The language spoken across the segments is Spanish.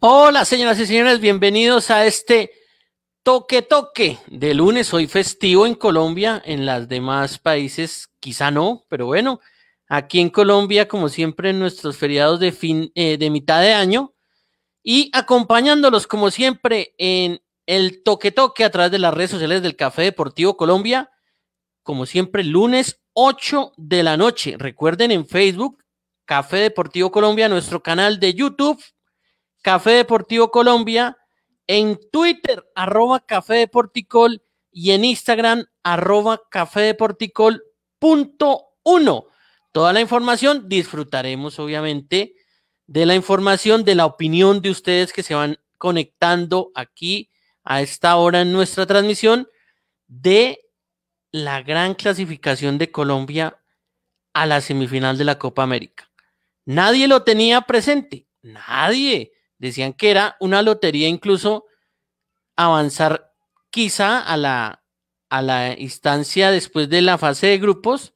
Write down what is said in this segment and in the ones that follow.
Hola, señoras y señores, bienvenidos a este toque toque de lunes. Hoy festivo en Colombia, en las demás países quizá no, pero bueno, aquí en Colombia, como siempre, en nuestros feriados de fin eh, de mitad de año y acompañándolos como siempre en el toque toque a través de las redes sociales del Café Deportivo Colombia, como siempre, lunes 8 de la noche. Recuerden en Facebook, Café Deportivo Colombia, nuestro canal de YouTube Café Deportivo Colombia, en Twitter, arroba Café Deporticol y en Instagram, arroba Café Deporticol punto uno. Toda la información disfrutaremos, obviamente, de la información, de la opinión de ustedes que se van conectando aquí a esta hora en nuestra transmisión de la gran clasificación de Colombia a la semifinal de la Copa América. Nadie lo tenía presente, nadie. Decían que era una lotería incluso avanzar quizá a la, a la instancia después de la fase de grupos.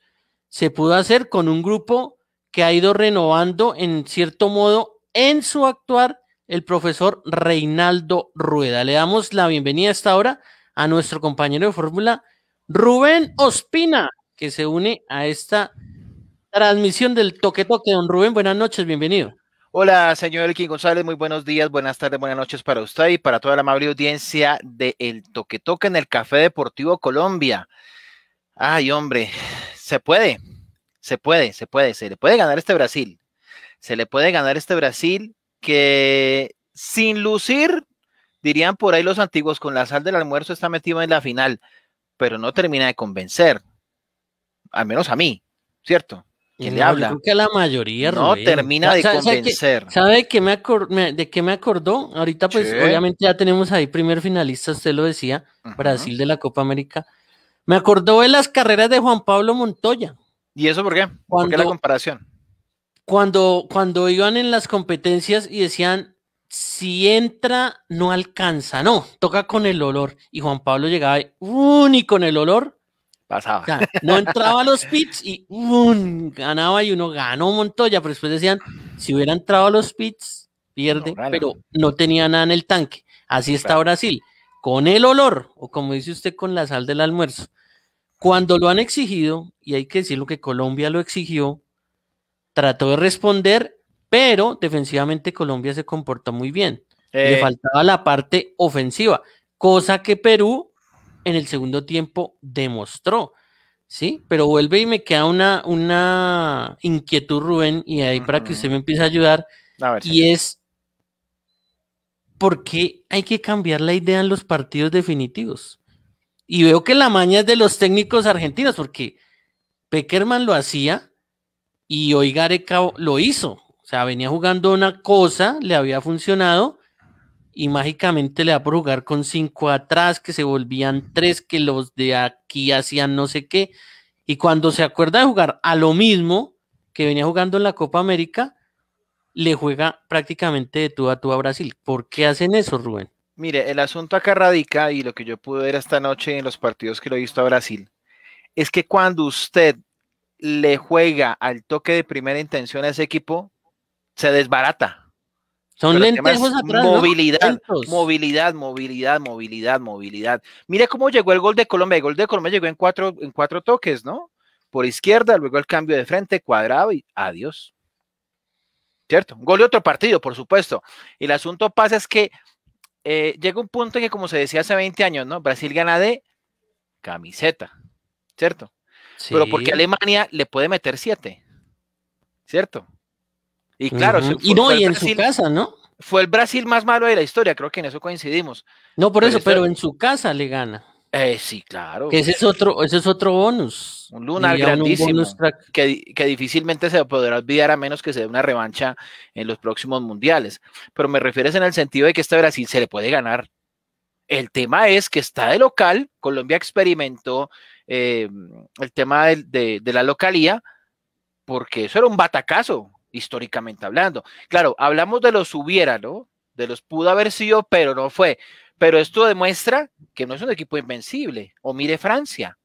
Se pudo hacer con un grupo que ha ido renovando en cierto modo en su actuar el profesor Reinaldo Rueda. Le damos la bienvenida a esta hora a nuestro compañero de fórmula Rubén Ospina, que se une a esta transmisión del Toque Toque. Don Rubén, buenas noches, bienvenido. Hola, señor Elkin González, muy buenos días, buenas tardes, buenas noches para usted y para toda la amable audiencia de El Toque Toque en el Café Deportivo Colombia. Ay, hombre, se puede, se puede, se puede, se le puede ganar este Brasil. Se le puede ganar este Brasil que sin lucir, dirían por ahí los antiguos, con la sal del almuerzo está metido en la final, pero no termina de convencer, al menos a mí, ¿cierto? Que le habla? que la mayoría, No termina de convencer. ¿Sabe que me, de qué me acordó? Ahorita, pues, obviamente ya tenemos ahí primer finalista, usted lo decía, Brasil de la Copa América. Me acordó de las carreras de Juan Pablo Montoya. ¿Y eso por qué? ¿Por qué la comparación? Cuando, cuando iban en las competencias y decían, si entra, no alcanza, no, toca con el olor. Y Juan Pablo llegaba, y, con el olor, pasaba. no entraba a los pits y un ganaba y uno ganó Montoya, pero después decían, si hubiera entrado a los pits, pierde, pero no tenía nada en el tanque. Así está Brasil, con el olor, o como dice usted, con la sal del almuerzo. Cuando lo han exigido, y hay que decirlo que Colombia lo exigió, trató de responder, pero defensivamente Colombia se comportó muy bien. Le eh. faltaba la parte ofensiva, cosa que Perú en el segundo tiempo demostró, ¿sí? Pero vuelve y me queda una, una inquietud, Rubén, y ahí para que usted me empiece a ayudar, y es, ¿por qué hay que cambiar la idea en los partidos definitivos? Y veo que la maña es de los técnicos argentinos, porque Peckerman lo hacía y hoy Gareca lo hizo. O sea, venía jugando una cosa, le había funcionado, y mágicamente le da por jugar con cinco atrás, que se volvían tres, que los de aquí hacían no sé qué. Y cuando se acuerda de jugar a lo mismo que venía jugando en la Copa América, le juega prácticamente de tú a tú a Brasil. ¿Por qué hacen eso, Rubén? Mire, el asunto acá radica, y lo que yo pude ver esta noche en los partidos que lo he visto a Brasil, es que cuando usted le juega al toque de primera intención a ese equipo, se desbarata son lentejos movilidad, movilidad, movilidad, movilidad, movilidad. Mira cómo llegó el gol de Colombia. El gol de Colombia llegó en cuatro, en cuatro toques, ¿no? Por izquierda, luego el cambio de frente, cuadrado y adiós. ¿Cierto? Gol de otro partido, por supuesto. Y El asunto pasa es que eh, llega un punto en que, como se decía hace 20 años, ¿no? Brasil gana de camiseta, ¿cierto? Pero porque Alemania le puede meter siete, ¿cierto? Y claro, y no, y en su casa, ¿no? Fue el Brasil más malo de la historia, creo que en eso coincidimos. No, por eso, pero, en su casa le gana. Eh, sí, claro. ese es otro, es otro bonus. Un lunar grandísimo. que, que, difícilmente se podrá olvidar a menos que se dé una revancha en los próximos mundiales. Pero me refieres en el sentido de que este Brasil se le puede ganar. El tema es que está de local, Colombia experimentó eh, el tema de, de la localía, porque eso era un batacazo históricamente hablando. Claro, hablamos de los hubiera, ¿no? De los pudo haber sido, pero no fue. Pero esto demuestra que no es un equipo invencible. O mire Francia.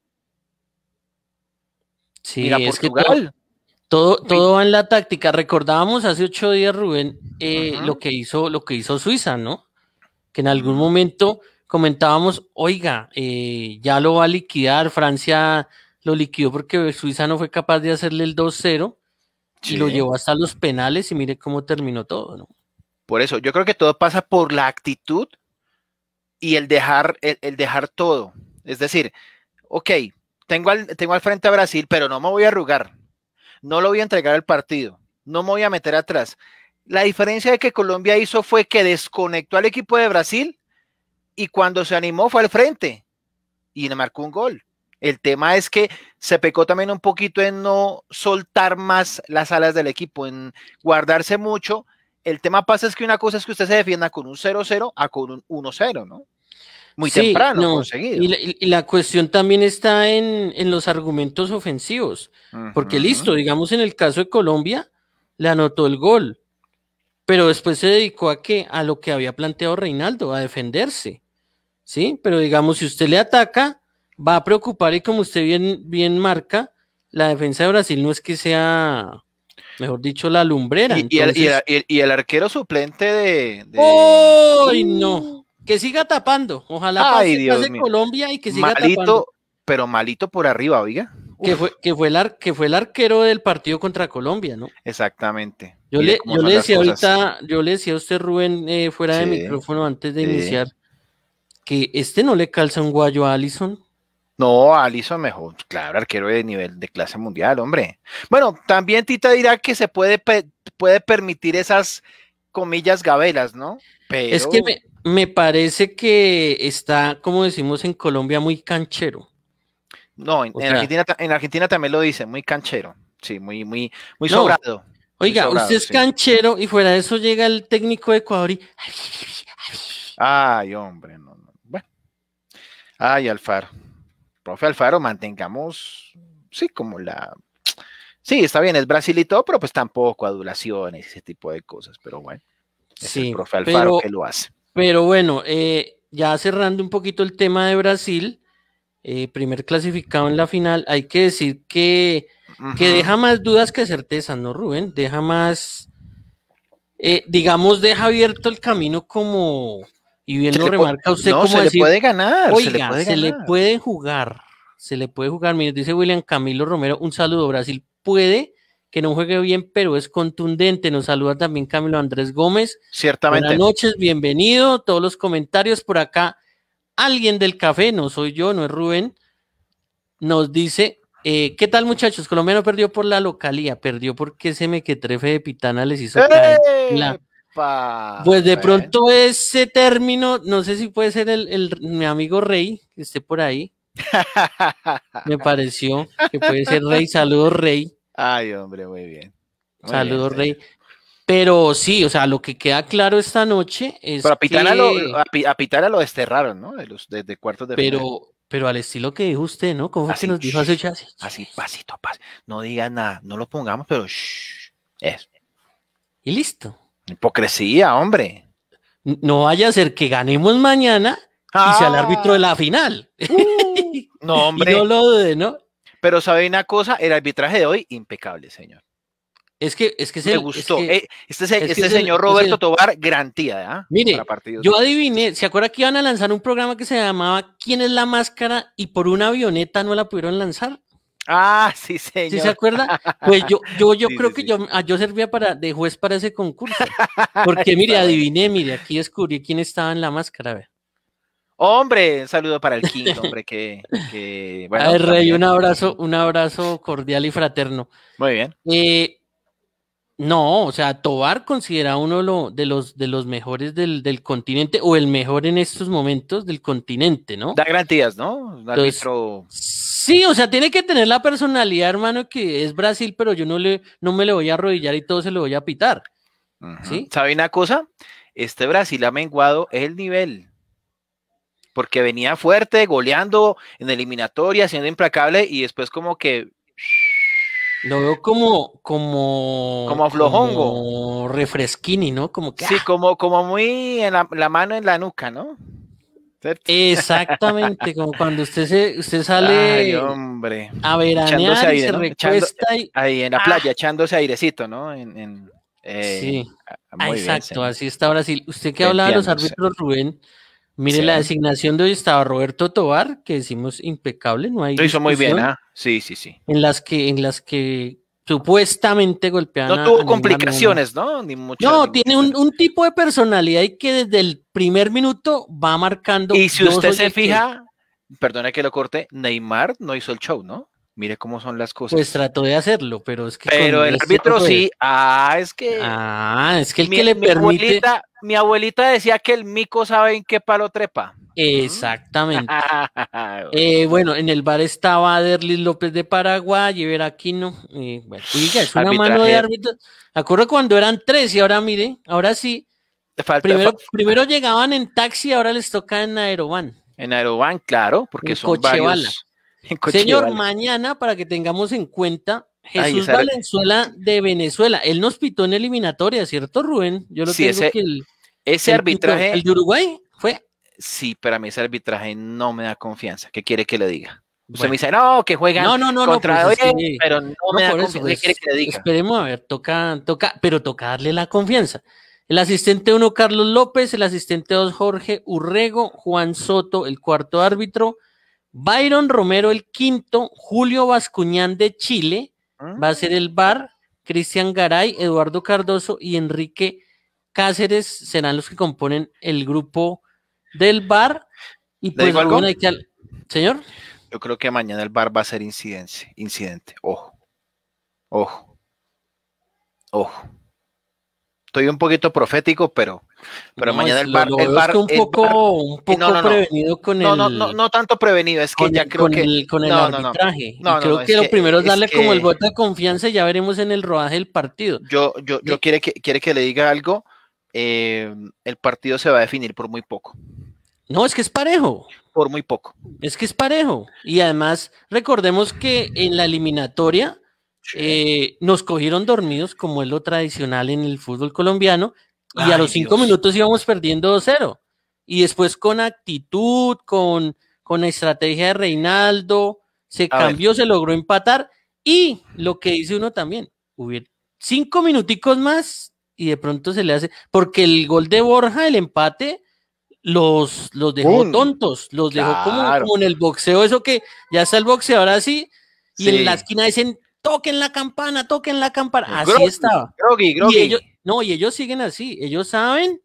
Sí, mira Portugal. todo, todo, va en la táctica. Recordábamos hace ocho días, Rubén, eh, lo, que hizo, lo que hizo Suiza, ¿no? Que en algún momento comentábamos, oiga, eh, ya lo va a liquidar. Francia lo liquidó porque Suiza no fue capaz de hacerle el 2-0 y lo llevó hasta los penales y mire cómo terminó todo, Por eso, yo creo que todo pasa por la actitud y el dejar, el, dejar todo. Es decir, ok, tengo al, tengo al frente a Brasil, pero no me voy a arrugar. No lo voy a entregar al partido. No me voy a meter atrás. La diferencia de que Colombia hizo fue que desconectó al equipo de Brasil y cuando se animó fue al frente y le marcó un gol. El tema es que se pecó también un poquito en no soltar más las alas del equipo, en guardarse mucho. El tema pasa es que una cosa es que usted se defienda con un 0-0 a con un 1-0, ¿no? Muy temprano, conseguido. Y la, cuestión también está en, en los argumentos ofensivos, porque listo, digamos en el caso de Colombia, le anotó el gol, pero después se dedicó a qué? A lo que había planteado Reinaldo, a defenderse, ¿sí? Pero digamos, si usted le ataca, va a preocupar y como usted bien, bien marca, la defensa de Brasil no es que sea, mejor dicho, la lumbrera. Y, el, arquero suplente de... ¡Ay, uh. no! Que siga tapando. Ojalá pase, Colombia y que siga malito, tapando. Pero malito por arriba, oiga. Que fue, que, fue el que fue el arquero del partido contra Colombia, ¿no? Exactamente. Yo le, yo decía ahorita, yo le decía a usted, Rubén, eh, fuera de micrófono antes de iniciar, que este no le calza un guayo a Allison. No, Alison, mejor, claro, arquero de nivel de clase mundial, hombre. Bueno, también Tita dirá que se puede, puede permitir esas comillas gabelas, ¿no? Es que me, parece que está, como decimos en Colombia, muy canchero. No, en, Argentina, también lo dice muy canchero. Sí, muy, muy, muy sobrado. Oiga, usted es canchero y fuera de eso llega el técnico de Ecuador y. Ay, hombre, no, Bueno. Ay, Alfaro profe Alfaro mantengamos, sí, como la... Sí, está bien, es Brasil y todo, pero pues tampoco adulaciones, ese tipo de cosas, pero bueno. sí, el profe Alfaro que lo hace. Pero bueno, eh, ya cerrando un poquito el tema de Brasil, eh, primer clasificado en la final, hay que decir que, que deja más dudas que certezas, ¿no, Rubén? Deja más, eh, digamos, deja abierto el camino como, y bien lo remarca usted no, se le puede ganar, se, le puede, se le puede, jugar, se le puede jugar. dice William Camilo Romero, un saludo, Brasil puede que no juegue bien, pero es contundente. Nos saluda también Camilo Andrés Gómez. Ciertamente. Buenas noches, bienvenido. Todos los comentarios por acá. Alguien del café, no soy yo, no es Rubén, nos dice, eh, ¿qué tal muchachos? Colombia no perdió por la localía, perdió porque ese mequetrefe de Pitana les hizo caer la pues, pues de pronto ese término, no sé si puede ser el, mi amigo Rey, que esté por ahí. Me pareció que puede ser Rey. Saludos, Rey. Ay, hombre, muy bien. Saludos, Rey. Pero sí, o sea, lo que queda claro esta noche es. Pero a Pitana, lo, a, lo desterraron, ¿no? de, de cuartos de Pero, pero al estilo que dijo usted, ¿no? como así, nos dijo hace Así, pasito a pasito. No diga nada, no lo pongamos, pero Y listo. Hipocresía, hombre. No vaya a ser que ganemos mañana y sea el árbitro de la ah. final. Uh. no, hombre. y no lo dude, ¿no? Pero sabe una cosa, el arbitraje de hoy, impecable, señor. Es que, es que se gustó. este, señor Roberto Tobar, garantía, ¿eh? Mire, yo adiviné, ¿se acuerda que iban a lanzar un programa que se llamaba ¿Quién es la máscara? Y por una avioneta no la pudieron lanzar. Ah, sí, señor. ¿Sí se acuerda? Pues yo, yo, yo creo que Yo, ah, yo servía para, de juez para ese concurso. Porque mire, adiviné, mire, aquí descubrí quién estaba en la máscara. Hombre, saludo para el King, hombre, que, que Rey, un abrazo, un abrazo cordial y fraterno. Muy bien. Eh, no, o sea, Tobar considera uno de, los, mejores del, continente, o el mejor en estos momentos del continente, ¿no? Da garantías, ¿no? Nuestro. Sí, o sea, tiene que tener la personalidad, hermano, que es Brasil, pero yo no, le, no me le voy a arrodillar y todo se lo voy a pitar. ¿Sabe una cosa? Este Brasil ha menguado el nivel. Porque venía fuerte, goleando en eliminatoria, siendo implacable y después como que... Lo veo como... Como, como aflojongo. Como refresquini, ¿no? Como que... Sí, ah. como, como muy en la mano en la nuca, ¿no? Exactamente, como cuando usted se, usted sale a veranear y se recuesta ahí en la playa, ¡ah! echándose airecito, ¿no? Eh, sí, ah, exacto, así está Brasil. Usted que hablaba de los árbitros, Rubén, mire la designación de hoy estaba Roberto Tobar, que decimos impecable, no hay. Lo hizo muy bien, ¿ah? Sí, sí, sí. En las que, en las que supuestamente golpeando No tuvo complicaciones, ¿no? Ni mucho. no, tiene un, un, tipo de personalidad y que desde el primer minuto va marcando. Y si usted se fija, perdone perdona que lo corte, Neymar no hizo el show, ¿no? Mire cómo son las cosas. Pues trató de hacerlo, pero es que. Pero el árbitro sí. Ah, es que. Ah, es que el que le permite mi abuelita decía que el mico sabe en qué palo trepa. Exactamente. Eh, bueno, en el bar estaba Derlis López de Paraguay, Iber Aquino. Eh, bueno, es una mano de árbitro. Acuerdo cuando eran tres y ahora mire, ahora sí. primero, llegaban en taxi, ahora les toca en Aeroban. En Aeroban, claro, porque son varios. En Señor, mañana para que tengamos en cuenta Jesús Valenzuela de Venezuela. Él nos pitó en eliminatoria, ¿cierto, Rubén? Yo lo tengo ese, que el, ese arbitraje. el de Uruguay fue. Sí, pero a mí ese arbitraje no me da confianza. ¿Qué quiere que le diga? Se me dice, no, que juegan no, no, no, pues, contra pero no, me da confianza. Pues, quiere que le diga? Esperemos a ver, toca, toca, pero toca darle la confianza. El asistente 1, Carlos López, el asistente 2, Jorge Urrego, Juan Soto, el cuarto árbitro, Byron Romero, el quinto, Julio Bascuñán de Chile, Va a ser el VAR, Cristian Garay, Eduardo Cardoso y Enrique Cáceres serán los que componen el grupo del VAR. Y pues, que... Señor. Yo creo que mañana el VAR va a ser incidente. Ojo. Ojo. Ojo. Soy un poquito profético, pero, pero mañana el bar, un eh, poco, no, prevenido con el no, no, tanto prevenido, es que ya creo que con el arbitraje. creo que lo primero es darle como el voto de confianza y ya veremos en el rodaje el partido. Yo, yo, yo eh, quiere que quiere que le diga algo. Em, el partido se va a definir por muy poco. No, es que es parejo. Por muy poco. Es que es parejo. Y además, recordemos que en la eliminatoria eh, nos cogieron dormidos, como es lo tradicional en el fútbol colombiano, y a los cinco minutos íbamos perdiendo 0 Y después con actitud, con, con estrategia de Reinaldo, se cambió, se logró empatar. Y lo que dice uno también, hubiera cinco minuticos más y de pronto se le hace, porque el gol de Borja, el empate, los, los dejó tontos, los dejó como, en el boxeo, eso que ya está el boxeador así, y sí. en la esquina dicen toquen la campana, toquen la campana. Así está. estaba. no, y ellos siguen así. Ellos saben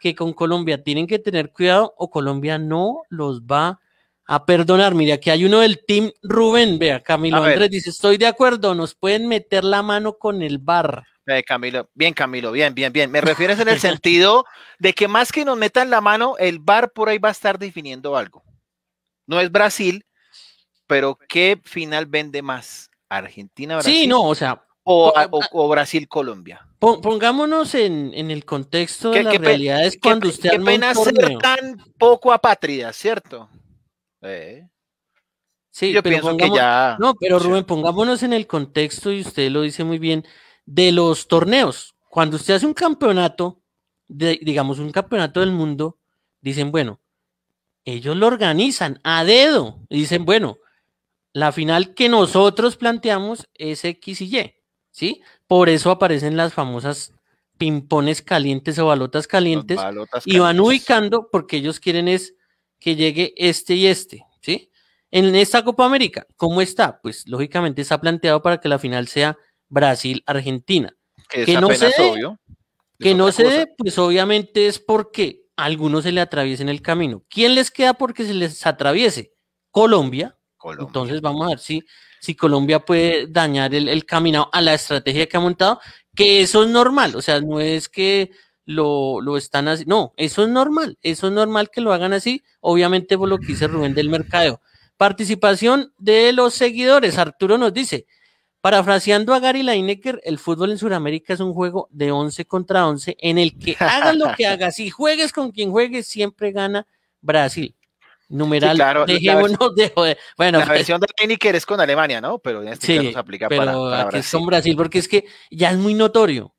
que con Colombia tienen que tener cuidado o Colombia no los va a perdonar. Mira, aquí hay uno del Team Rubén. Vea, Camilo Andrés dice: Estoy de acuerdo, nos pueden meter la mano con el bar. Camilo, bien, Camilo, bien, bien, bien. Me refieres en el sentido de que más que nos metan la mano, el bar por ahí va a estar definiendo algo. No es Brasil, pero ¿qué final vende más? Argentina-Brasil. Sí, no, o sea. O, Brasil-Colombia. Pongámonos en, el contexto de las realidades es cuando usted. Qué tan poco apátrida, ¿cierto? Eh. Sí, Yo pienso que ya. No, pero Rubén, pongámonos en el contexto, y usted lo dice muy bien, de los torneos. Cuando usted hace un campeonato, digamos un campeonato del mundo, dicen, bueno, ellos lo organizan a dedo. Y dicen, bueno, la final que nosotros planteamos es X y Y, ¿sí? Por eso aparecen las famosas pimpones calientes o balotas calientes, y van ubicando porque ellos quieren es que llegue este y este, ¿sí? En esta Copa América, ¿cómo está? Pues lógicamente está planteado para que la final sea Brasil-Argentina. Que, no se obvio. Que no se dé, pues obviamente es porque a algunos se le atraviesen el camino. ¿Quién les queda porque se les atraviese? Colombia, entonces vamos a ver si, si Colombia puede dañar el, el, caminado a la estrategia que ha montado, que eso es normal, o sea, no es que lo, están así, no, eso es normal, eso es normal que lo hagan así, obviamente por lo que dice Rubén del Mercado. Participación de los seguidores, Arturo nos dice, Parafraseando a Gary Lineker, el fútbol en Sudamérica es un juego de 11 contra 11 en el que hagas lo que hagas y juegues con quien juegues, siempre gana Brasil. Numeral, de Bueno, la pues versión del es con Alemania, ¿no? Pero en este sí, caso aplica pero para, aquí Brasil. Es con Brasil, porque es que ya es muy notorio.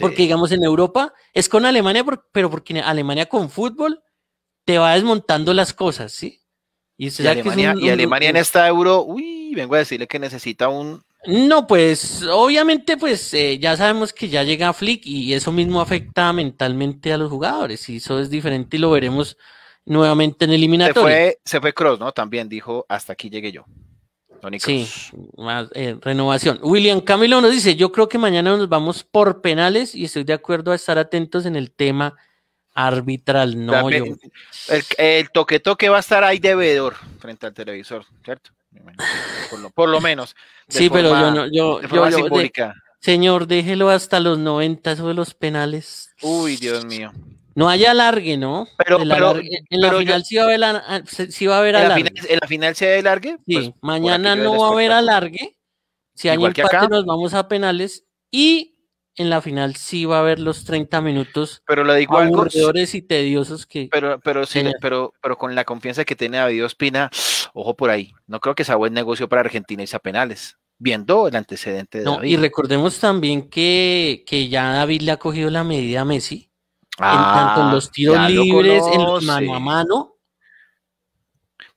Porque, digamos, en Europa es con Alemania, pero porque Alemania con fútbol te va desmontando las cosas, ¿sí? Y, Alemania, y Alemania en esta euro, uy, vengo a decirle que necesita un. No, pues obviamente, pues eh, ya sabemos que ya llega Flick y eso mismo afecta mentalmente a los jugadores, y eso es diferente y lo veremos nuevamente en eliminatorio Se fue, se fue Cross, ¿no? También dijo, hasta aquí llegué yo. Tony sí, más, eh, renovación. William Camilo nos dice, yo creo que mañana nos vamos por penales y estoy de acuerdo a estar atentos en el tema arbitral. No, el, toque toque va a estar ahí de frente al televisor, ¿cierto? Por lo, menos. Sí, pero yo no, yo, señor, déjelo hasta los 90 sobre los penales. Uy, Dios mío. No hay alargue, ¿no? Pero, en la final sí va a haber, en La final, ¿En la final sí alargue? Sí, pues, mañana no va a haber alargue. Si hay empate, nos vamos a penales. Y en la final sí va a haber los 30 minutos pero lo digo y tediosos que. Pero, pero, sí, pero, pero con la confianza que tiene David Ospina, ojo por ahí. No creo que sea buen negocio para Argentina irse a penales viendo el antecedente de no, Y recordemos también que, que, ya David le ha cogido la medida a Messi en tanto en ah, los tiros libres, en los mano a mano.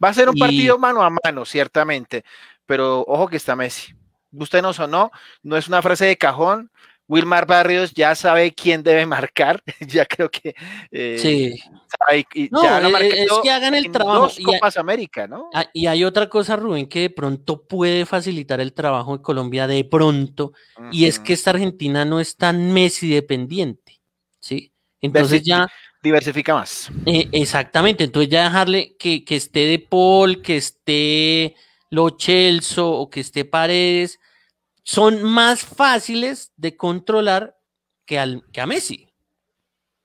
Va a ser un partido mano a mano, ciertamente, pero ojo que está Messi. Usted o no, no es una frase de cajón. Wilmar Barrios ya sabe quién debe marcar, ya creo que eh, sí. no, eh, es que hagan el trabajo. Copas y América, ¿no? Ah, y hay otra cosa, Rubén, que de pronto puede facilitar el trabajo en Colombia de pronto, y es que esta Argentina no es tan Messi dependiente. Entonces ya... Diversifica más. Eh, exactamente, entonces ya dejarle que, esté De Paul, que esté Lo Chelso o que esté Paredes, son más fáciles de controlar que, que a Messi.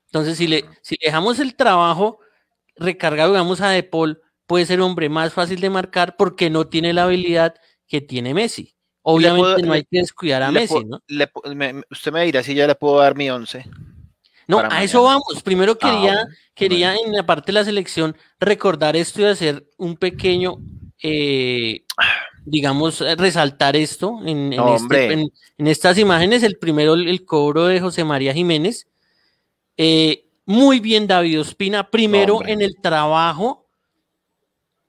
Entonces, si le, si dejamos el trabajo recargado, digamos, a De Paul, puede ser hombre más fácil de marcar porque no tiene la habilidad que tiene Messi. Obviamente no hay que descuidar a Messi, usted me dirá si ya le puedo dar mi once no, a eso vamos. Primero ah, quería, quería en la parte de la selección recordar esto y hacer un pequeño, eh, digamos, eh, resaltar esto este, en, en, estas imágenes. El primero, el cobro de José María Jiménez. Eh, muy bien, David Ospina. Primero en el trabajo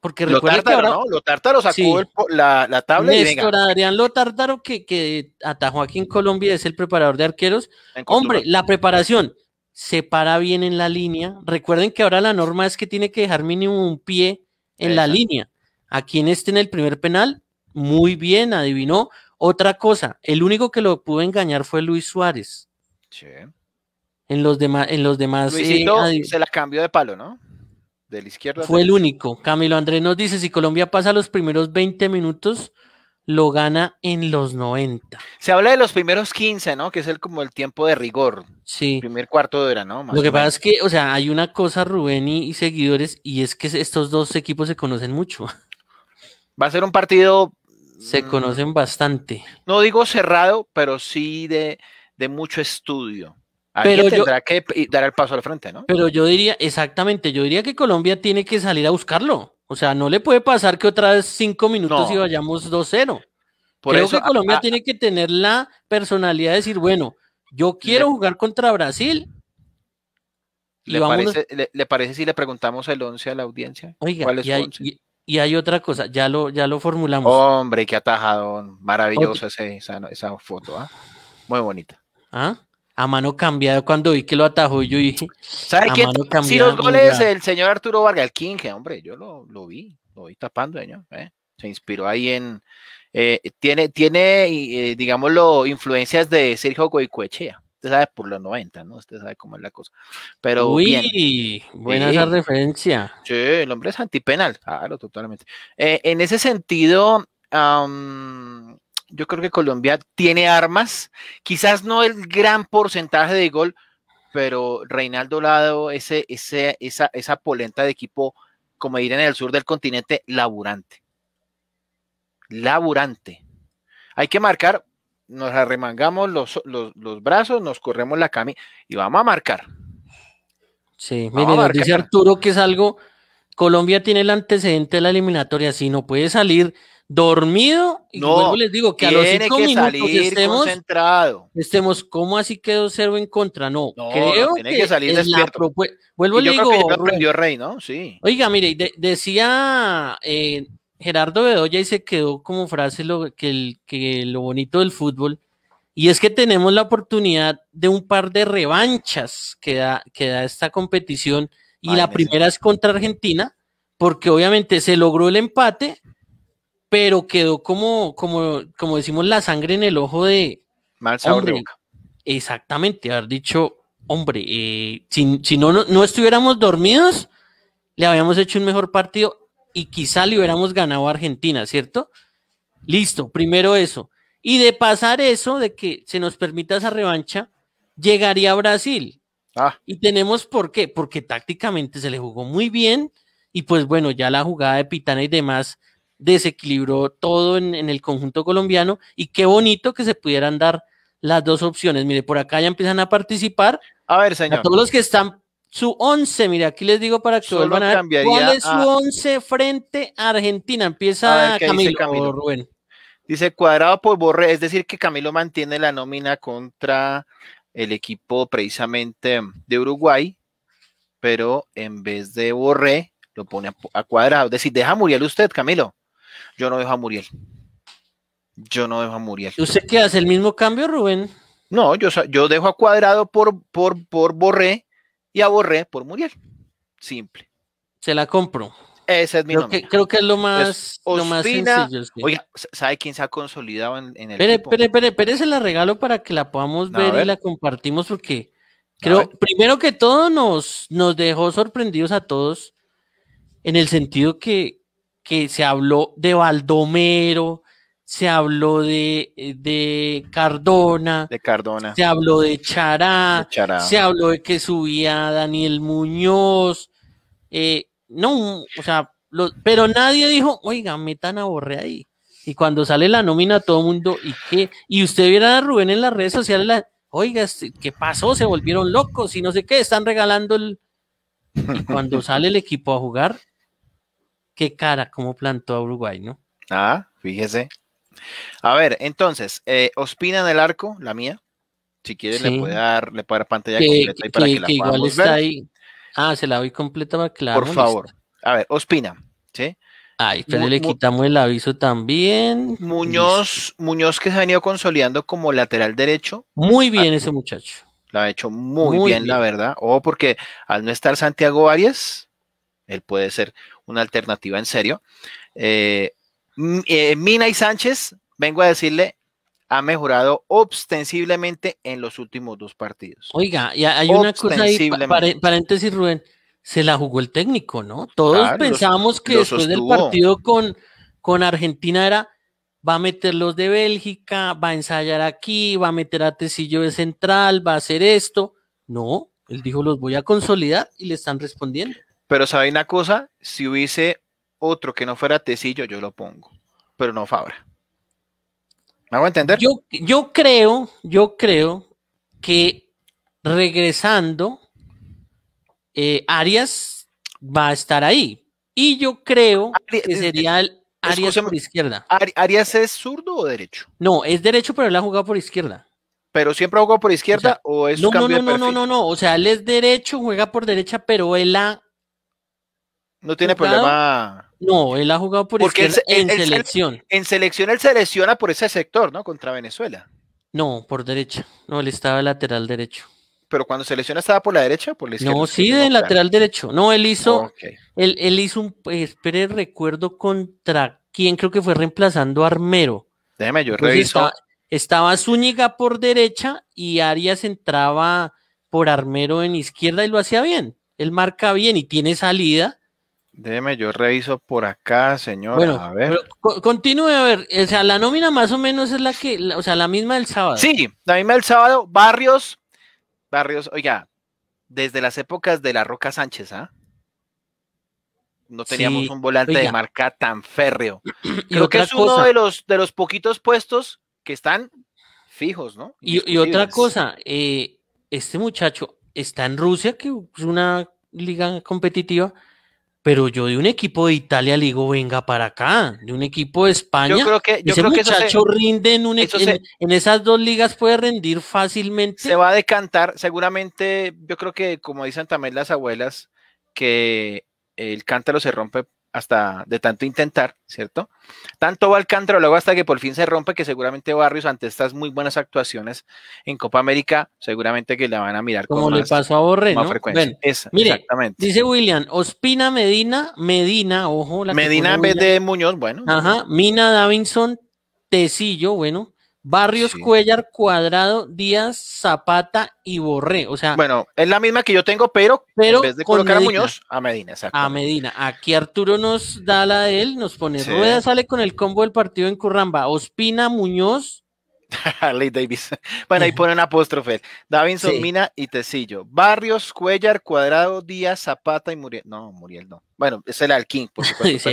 porque lo Lo tártaro sacó la, la, tabla y venga. Adrián Lo Tártaro, que, atajó aquí en Colombia, es el preparador de arqueros. Hombre, la preparación se para bien en la línea. Recuerden que ahora la norma es que tiene que dejar mínimo un pie en la línea. Aquí en este, en el primer penal, muy bien, adivinó. Otra cosa, el único que lo pudo engañar fue Luis Suárez. Sí. En los demás, en los demás. Eh, se la cambió de palo, ¿no? de la izquierda. Fue el único. Camilo Andrés nos dice, si Colombia pasa los primeros 20 minutos, lo gana en los 90. Se habla de los primeros 15, ¿no? Que es el como el tiempo de rigor. Sí. primer cuarto de hora, ¿no? lo que pasa es que, o sea, hay una cosa, Rubén y, seguidores, y es que estos dos equipos se conocen mucho. Va a ser un partido... Se mm, conocen bastante. No digo cerrado, pero sí de, de mucho estudio pero tendrá que dar el paso al frente, ¿no? Pero yo diría, exactamente, yo diría que Colombia tiene que salir a buscarlo. O sea, no le puede pasar que otra vez cinco minutos y vayamos 2-0. Creo eso, que Colombia tiene que tener la personalidad de decir, bueno, yo quiero jugar contra Brasil. Le parece, le, parece, si le preguntamos el 11 a la audiencia? Oiga, y, hay, otra cosa, ya lo, ya lo formulamos. Hombre, qué atajadón, maravilloso esa, foto, ah, muy bonita. ¿Ah? a mano cambiada cuando vi que lo atajó yo dije ¿sabe quién? si los goles del señor Arturo Vargas King hombre yo lo, lo, vi lo vi tapando ¿eh? se inspiró ahí en eh, tiene tiene eh, digámoslo influencias de Sergio Goicoechea usted sabe por los 90 no usted sabe cómo es la cosa pero uy buena esa referencia sí el hombre es antipenal claro totalmente eh, en ese sentido yo creo que Colombia tiene armas, quizás no el gran porcentaje de gol, pero Reinaldo Lado, ese, esa, esa polenta de equipo, como dirían en el sur del continente, laburante. Laburante. Hay que marcar, nos arremangamos los, brazos, nos corremos la cami y vamos a marcar. Sí, miren, dice Arturo que es algo. Colombia tiene el antecedente de la eliminatoria, si no puede salir dormido. Y no, les digo que a los cinco que minutos estemos, estemos, ¿cómo así quedó cero en contra? No, creo tiene que, salir Vuelvo digo. Creo que Rey, ¿no? Sí. Oiga, mire, decía eh, Gerardo Bedoya y se quedó como frase lo, que, el, que lo bonito del fútbol. Y es que tenemos la oportunidad de un par de revanchas que da, que da esta competición. Y la primera es contra Argentina, porque obviamente se logró el empate, pero quedó como, como, como decimos, la sangre en el ojo de... Mal Exactamente, haber dicho, hombre, eh, si, si no, no, estuviéramos dormidos, le habíamos hecho un mejor partido y quizá le hubiéramos ganado a Argentina, ¿cierto? Listo, primero eso. Y de pasar eso, de que se nos permita esa revancha, llegaría a Brasil. Ah. Y tenemos por qué, porque tácticamente se le jugó muy bien y pues bueno, ya la jugada de Pitana y demás desequilibró todo en, el conjunto colombiano y qué bonito que se pudieran dar las dos opciones. Mire, por acá ya empiezan a participar. A ver, señor. A todos los que están su 11, mire, aquí les digo para que vuelvan a ver cuál es su 11 frente a Argentina. Empieza a Camilo, Dice cuadrado por Borré, es decir, que Camilo mantiene la nómina contra el equipo precisamente de Uruguay, pero en vez de Borré lo pone a, a cuadrado. Es decir, deja Muriel usted, Camilo. Yo no dejo a Muriel. Yo no dejo a Muriel. ¿Usted qué hace? ¿El mismo cambio, Rubén? No, yo, yo dejo a Cuadrado por, por, por Borré y a Borré por Muriel. Simple. Se la compro. Esa es mi creo creo que es lo más, sencillo. Oiga, ¿sabe quién se ha consolidado en, el Pérez, se la regalo para que la podamos ver, y la compartimos porque creo, primero que todo, nos, nos dejó sorprendidos a todos en el sentido que, que se habló de Baldomero, se habló de, eh, de Cardona, de Cardona, se habló de Chará, se habló de que subía Daniel Muñoz, eh, no, o sea, pero nadie dijo, oiga, metan a Borré ahí. Y cuando sale la nómina, todo el mundo, ¿y qué? Y usted viera a Rubén en las redes sociales, oiga, este, ¿qué pasó? Se volvieron locos y no sé qué, están regalando el. Y cuando sale el equipo a jugar, qué cara, cómo plantó a Uruguay, ¿no? Ah, fíjese. A ver, entonces, eh, Ospina en el arco, la mía. Si quieres, le puede dar, le puede dar pantalla que, completa para que, la igual Ah, se la doy completa Por favor. A ver, Ospina, ¿sí? Ay, pero le quitamos el aviso también. Muñoz, Muñoz que se ha venido consolidando como lateral derecho. Muy ah, bien ese muchacho. Lo ha hecho muy, bien, la verdad. O oh, porque al no estar Santiago Arias, él puede ser una alternativa en serio. Eh, eh, Mina y Sánchez, vengo a decirle, ha mejorado ostensiblemente en los últimos dos partidos. Oiga, y hay una cosa ahí, paréntesis Rubén, se la jugó el técnico, ¿no? Todos pensábamos que después del partido con, con Argentina era, va a meter los de Bélgica, va a ensayar aquí, va a meter a Tecillo de central, va a hacer esto. No, él dijo, los voy a consolidar y le están respondiendo. Pero sabe una cosa, si hubiese otro que no fuera Tecillo, yo lo pongo, pero no Fabra. ¿Me hago entender? Yo, creo, yo creo que regresando, eh, Arias va a estar ahí. Y yo creo que sería Arias por izquierda. ¿Arias es zurdo o derecho? No, es derecho, pero él ha jugado por izquierda. ¿Pero siempre ha jugado por izquierda o, es no, no, no, No, no, no, no, o sea, él es derecho, juega por derecha, pero él ha no tiene problema. No, él ha jugado por Porque en selección. en selección él selecciona por ese sector, ¿no? Contra Venezuela. No, por derecha. No, él estaba lateral derecho. Pero cuando selecciona estaba por la derecha, por la izquierda. No, sí, de lateral derecho. No, él hizo. él, hizo un. Espere, recuerdo contra quién creo que fue reemplazando a Armero. Déjeme, yo reviso. Estaba, estaba Zúñiga por derecha y Arias entraba por Armero en izquierda y lo hacía bien. Él marca bien y tiene salida Déjeme, yo reviso por acá, señor. continúe, a ver. O sea, la nómina más o menos es la que, o sea, la misma del sábado. Sí, la misma del sábado. Barrios, barrios, oiga, desde las épocas de la Roca Sánchez, ¿ah? No teníamos un volante de marca tan férreo. Creo que es uno de los, de los poquitos puestos que están fijos, ¿no? Y, otra cosa, eh, este muchacho está en Rusia, que es una liga competitiva pero yo de un equipo de Italia le digo, venga para acá, de un equipo de España, yo creo que, yo muchacho rinde en, e-, en, en, esas dos ligas, puede rendir fácilmente. Se va a decantar, seguramente, yo creo que como dicen también las abuelas, que el cántaro se rompe hasta de tanto intentar, ¿cierto? Tanto va el luego hasta que por fin se rompe, que seguramente Barrios, ante estas muy buenas actuaciones en Copa América, seguramente que la van a mirar como le pasó a Borre, más frecuencia. exactamente. Dice William, Ospina Medina, Medina, ojo. La Medina en vez de Muñoz, bueno. Ajá, Mina Davinson, Tecillo, bueno. Barrios, Cuellar, Cuadrado, Díaz, Zapata y Borré. O sea, bueno, es la misma que yo tengo, pero, pero en vez de colocar a Muñoz, a Medina. A Medina. Aquí Arturo nos da la de él, nos pone Rueda sale con el combo del partido en Curramba. Ospina, Muñoz, Harley Davis. Bueno, ahí pone un apóstrofe. Davinson, Mina y Tecillo. Barrios, Cuellar, Cuadrado, Díaz, Zapata y Muriel. No, Muriel no. Bueno, es el Alquín, por supuesto.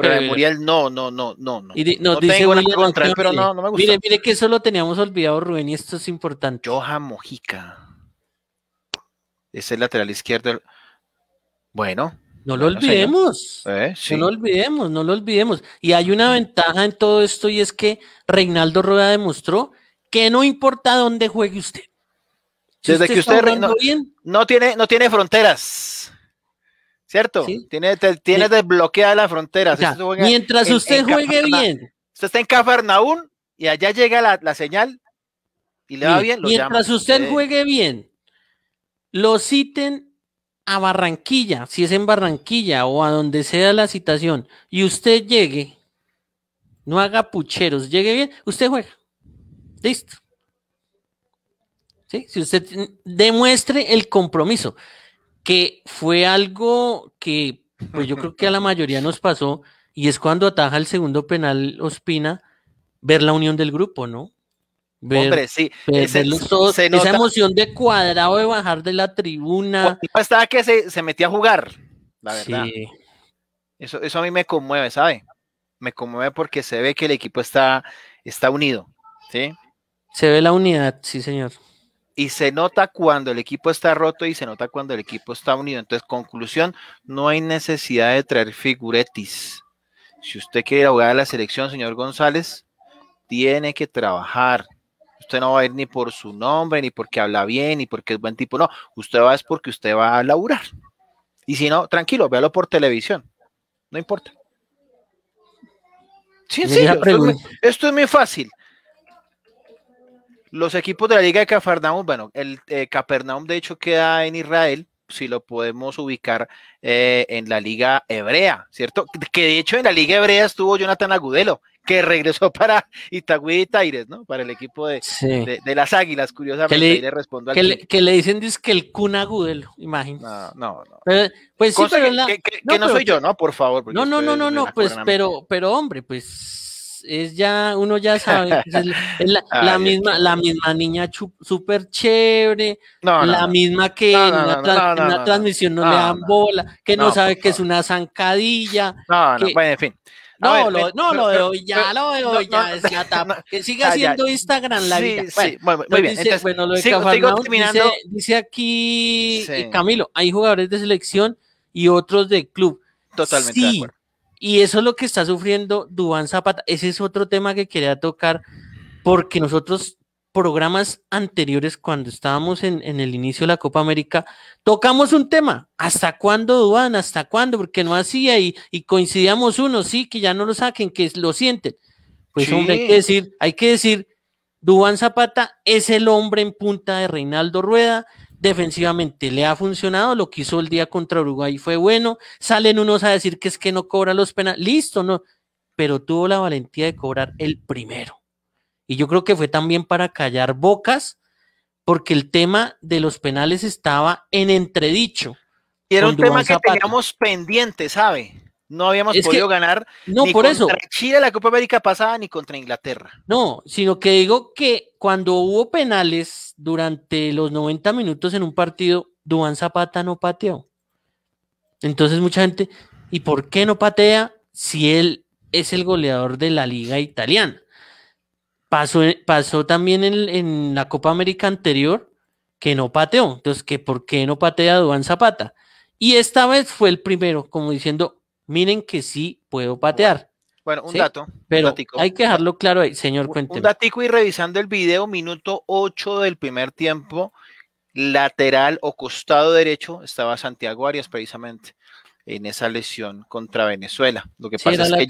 pero, Muriel no, no, no, no. no, no, tengo una contra pero no, no me gusta. Mire, mire que eso lo teníamos olvidado, Rubén, y esto es importante. Joja Mojica. Es el lateral izquierdo. Bueno, no lo olvidemos, eh, no lo olvidemos, no lo olvidemos. Y hay una ventaja en todo esto y es que Reinaldo Rueda demostró que no importa dónde juegue usted. Desde que usted no, bien, no, tiene, no tiene fronteras. ¿Cierto? Tiene, tiene desbloqueada la frontera. mientras usted juegue bien. Usted está en Cafarnaún y allá llega la, señal y le va bien. mientras usted juegue bien, lo citen a Barranquilla, si es en Barranquilla o a donde sea la citación, y usted llegue, no haga pucheros, llegue bien, usted juega. Listo. Si usted demuestre el compromiso, que fue algo que pues yo creo que a la mayoría nos pasó, y es cuando ataja el segundo penal Ospina, ver la unión del grupo, ¿no? Hombre, sí. Eh, esa emoción de cuadrado de bajar de la tribuna. Estaba que se, metía a jugar, la verdad. Eso, eso a mí me conmueve, ¿sabe? Me conmueve porque se ve que el equipo está, está unido, ¿sí? Se ve la unidad, sí, señor. Y se nota cuando el equipo está roto y se nota cuando el equipo está unido. Entonces, conclusión, no hay necesidad de traer figuretis. Si usted quiere jugar a la selección, señor González, tiene que trabajar, usted no va a ir ni por su nombre, ni porque habla bien, ni porque es buen tipo, no, usted va es porque usted va a laburar. Y si no, tranquilo, véalo por televisión, no importa. Sí, sí, esto, es muy, fácil. Los equipos de la Liga de Cafarnaum, bueno, el eh, Capernaum de hecho queda en Israel, si lo podemos ubicar eh, en la Liga Hebrea, ¿cierto? Que de hecho en la Liga Hebrea estuvo Jonathan Agudelo, que regresó para Itagüí y Taires, ¿no? Para el equipo de, las Águilas, curiosamente. Que le, respondo que, le, dicen dice, que el Cuna Gudel, imagínate. No, no, no. pues sí, pero que, la, que no, soy yo, pues ¿no? Por favor. No, no, no, no, no, pues, pero, pero hombre, pues es ya, uno ya sabe, es la, misma, la misma niña súper chévere, no, la misma que en una, una transmisión no, le dan bola, que no, sabe que es una zancadilla. No, no, bueno, en fin. No, lo, no, ya, lo veo ya, es que siga haciendo ah, Instagram la vida. Sí, muy pues bien. Dice, bueno, lo de sigo, Dice, aquí eh, Camilo, hay jugadores de selección y otros de club. Totalmente de acuerdo. Y eso es lo que está sufriendo Dubán Zapata. Ese es otro tema que quería tocar, porque nosotros programas anteriores, cuando estábamos en, el inicio de la Copa América, tocamos un tema. ¿Hasta cuándo, Duan? ¿Hasta cuándo? Porque no hacía y, coincidíamos unos, sí, que ya no lo saquen, que lo sienten. Pues hombre, hay que decir, hay que decir, Dubán Zapata es el hombre en punta de Reinaldo Rueda. Defensivamente le ha funcionado, lo que hizo el día contra Uruguay fue bueno. Salen unos a decir que es que no cobra los penales, listo, no, pero tuvo la valentía de cobrar el primero. Y yo creo que fue también para callar bocas, porque el tema de los penales estaba en entredicho. Y era un tema que teníamos pendiente, ¿sabe? No habíamos podido ganar no, ni por contra eso. Chile la Copa América pasada ni contra Inglaterra. No, sino que digo que cuando hubo penales durante los 90 minutos en un partido, Duan Zapata no pateó. Entonces mucha gente, ¿y por qué no patea si él es el goleador de la liga italiana? Pasó, eh, pasó también en, en, la Copa América anterior que no pateó. Entonces, que ¿por qué no patea Duan Zapata? Y esta vez fue el primero, como diciendo, miren que sí puedo patear. Bueno, un dato. Pero hay que dejarlo claro ahí, señor, cuente Un datico y revisando el video, minuto 8 del primer tiempo, lateral o costado derecho estaba Santiago Arias precisamente en esa lesión contra Venezuela. Lo que pasa es que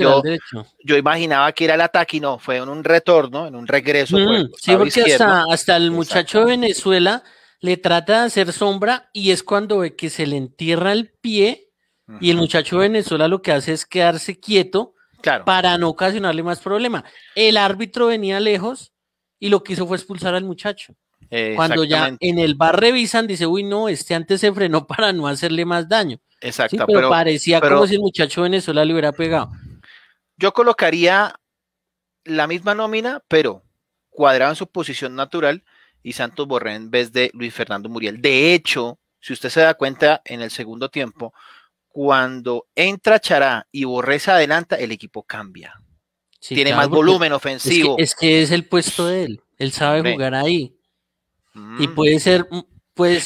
yo, imaginaba que era el ataque y no, fue en un retorno, en un regreso. Mm, sí, porque hasta, el muchacho de Venezuela le trata de hacer sombra y es cuando ve que se le entierra el pie y el muchacho de Venezuela lo que hace es quedarse quieto para no ocasionarle más problema. El árbitro venía lejos y lo que hizo fue expulsar al muchacho. Cuando ya en el bar revisan, dice, uy, no, este antes se frenó para no hacerle más daño. Exacto. pero, parecía como si el muchacho Venezuela le hubiera pegado. Yo colocaría la misma nómina, pero cuadrado en su posición natural y Santos Borré en vez de Luis Fernando Muriel. De hecho, si usted se da cuenta en el segundo tiempo, cuando entra Chará y Borré se adelanta, el equipo cambia. Tiene más volumen ofensivo. Es que, es el puesto de él. Él sabe jugar ahí. Y mm. puede ser. Puede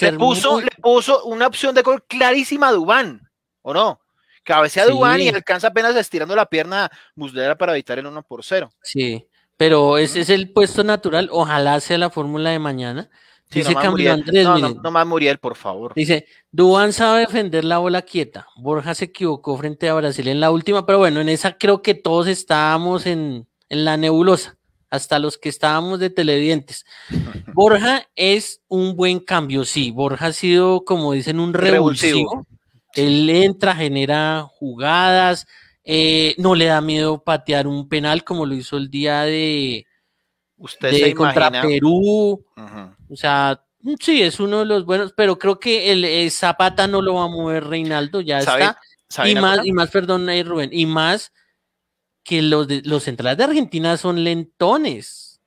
puso una opción de gol clarísima a Dubán, ¿o no? Cabecea a Dubán y alcanza apenas estirando la pierna Muslera para evitar el 1 por 0. Sí, pero ese es el puesto natural. Ojalá sea la fórmula de mañana. Dice nomás Andrés. No, no, no, más Muriel, por favor. Dice, Dubán sabe defender la bola quieta. Borja se equivocó frente a Brasil en la última, pero bueno, en esa creo que todos estábamos en, en la nebulosa hasta los que estábamos de televidentes. Borja es un buen cambio, sí. Borja ha sido, como dicen, un revulsivo. Él entra, genera jugadas, eh, no le da miedo patear un penal como lo hizo el día de, Usted contra Perú. O sea, sí, es uno de los buenos, pero creo que el, eh, Zapata no lo va a mover Reinaldo, ya está. y más, y más, perdón, Rubén, y más que los, los centrales de Argentina son lentones.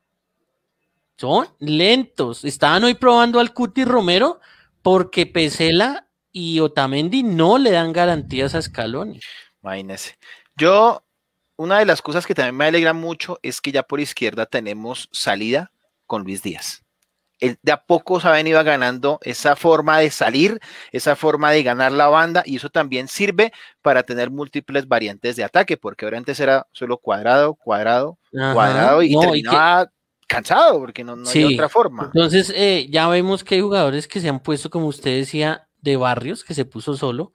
Son lentos. Estaban hoy probando al Cuti Romero porque Pesela y Otamendi no le dan garantías a Scaloni. Imagínese. Yo, una de las cosas que también me alegra mucho es que ya por izquierda tenemos salida con Luis Díaz él eh, de a poco se ha venido ganando esa forma de salir, esa forma de ganar la banda, y eso también sirve para tener múltiples variantes de ataque, porque ahora antes era solo cuadrado, cuadrado, cuadrado, y terminaba cansado, porque no, hay otra forma. Entonces, eh, ya vemos que hay jugadores que se han puesto, como usted decía, de barrios, que se puso solo,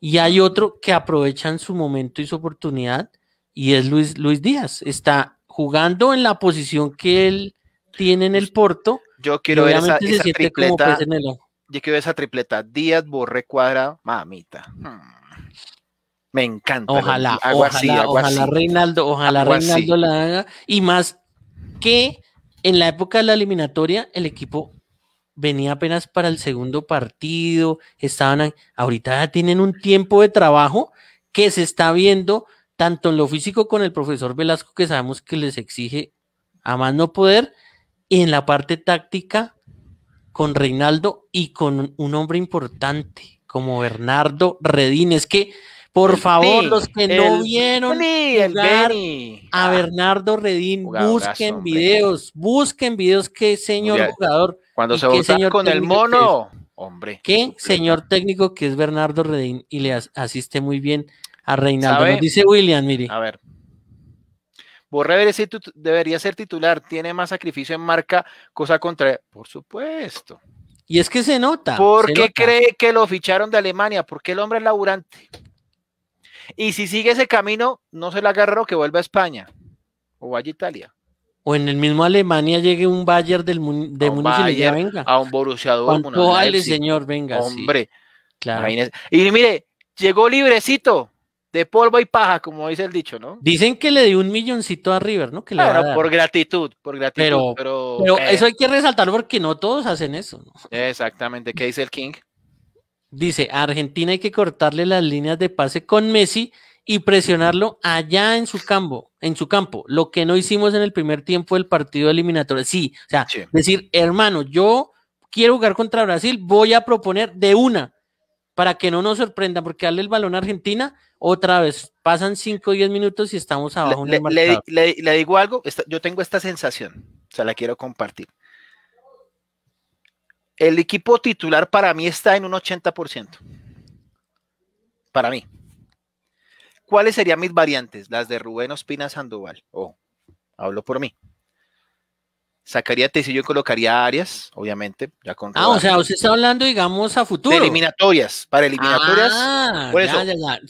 y hay otro que aprovechan su momento y su oportunidad, y es Luis, Luis Díaz. Está jugando en la posición que él tienen el Porto. Yo quiero ver esa, esa tripleta. yo quiero esa tripleta. Díaz, Borré, Cuadrado mamita. Hmm. Me encanta. Ojalá, ojalá, ojalá Reinaldo, ojalá la haga. Y más que en la época de la eliminatoria, el equipo venía apenas para el segundo partido, estaban ahorita ya tienen un tiempo de trabajo que se está viendo tanto en lo físico con el profesor Velasco, que sabemos que les exige a más no poder, en la parte táctica con Reinaldo y con un hombre importante como Bernardo Redín. Es que, por favor, los que no vieron a Bernardo Redín, busquen videos, busquen videos, que señor jugador. Cuando se con el mono, hombre. Qué señor técnico que es Bernardo Redín y le asiste muy bien a Reinaldo. dice William, mire. A ver. Borreveres debería ser titular, tiene más sacrificio en marca, cosa contra... Por supuesto. Y es que se nota. ¿Por qué cree que lo ficharon de Alemania? Porque el hombre es laburante. Y si sigue ese camino, no se le agarró que vuelva a España o vaya a Italia. O en el mismo Alemania llegue un Bayern del de Múnich y venga. A un Borussia Dortmund. señor, venga. Hombre. Y mire, llegó librecito de polvo y paja, como dice el dicho, ¿no? Dicen que le dio un milloncito a River, ¿no? Que claro, por gratitud, por gratitud. Pero, eh. eso hay que resaltar porque no todos hacen eso, ¿no? Exactamente, ¿qué dice el King? Dice, a Argentina hay que cortarle las líneas de pase con Messi y presionarlo allá en su campo, en su campo, lo que no hicimos en el primer tiempo del partido eliminatorio. Sí, o sea, decir, hermano, yo quiero jugar contra Brasil, voy a proponer de una, para que no nos sorprendan, porque darle el balón a Argentina, otra vez, pasan 5 o 10 minutos y estamos abajo. Le, digo algo, yo tengo esta sensación, o sea, la quiero compartir. El equipo titular para mí está en un 80%. Para mí. ¿Cuáles serían mis variantes? Las de Rubén Ospina Sandoval. O hablo por mí sacaría Tecillo y yo colocaría Arias, obviamente, ya con Ah, o sea, usted está hablando, digamos, a futuro. eliminatorias, para eliminatorias. Ah, por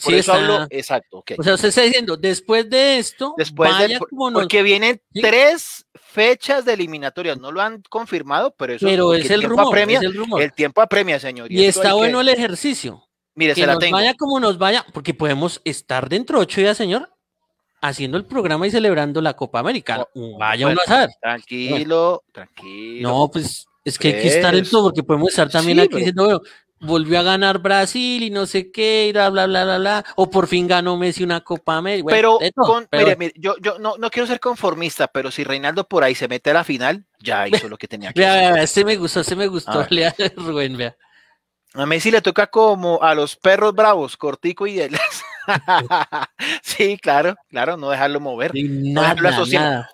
por eso hablo, exacto, okay. O sea, usted está diciendo, después de esto, después vaya de, como nos... porque vienen tres fechas de eliminatorias, no lo han confirmado, pero eso pero es, el, rumor, el tiempo apremia, señor. Y, está bueno el ejercicio. Mire, se la nos tengo. vaya como nos vaya, porque podemos estar dentro ocho días, señor, haciendo el programa y celebrando la Copa América. Vaya un azar. Pues, tranquilo, tranquilo. No, pues es que hay que estar en pues, todo, porque podemos estar también aquí diciendo, bueno, volvió a ganar Brasil y no sé qué, y bla, bla, bla, bla, bla, o por fin ganó Messi una Copa América. pero, Mire, mire, yo, yo no, no, quiero ser conformista, pero si Reinaldo por ahí se mete a la final, ya hizo lo que tenía que hacer. Este me gustó, este me gustó, a ah, lea, Rubén, vea. A Messi le toca como a los perros bravos, cortico y de sí, claro, claro, no dejarlo mover.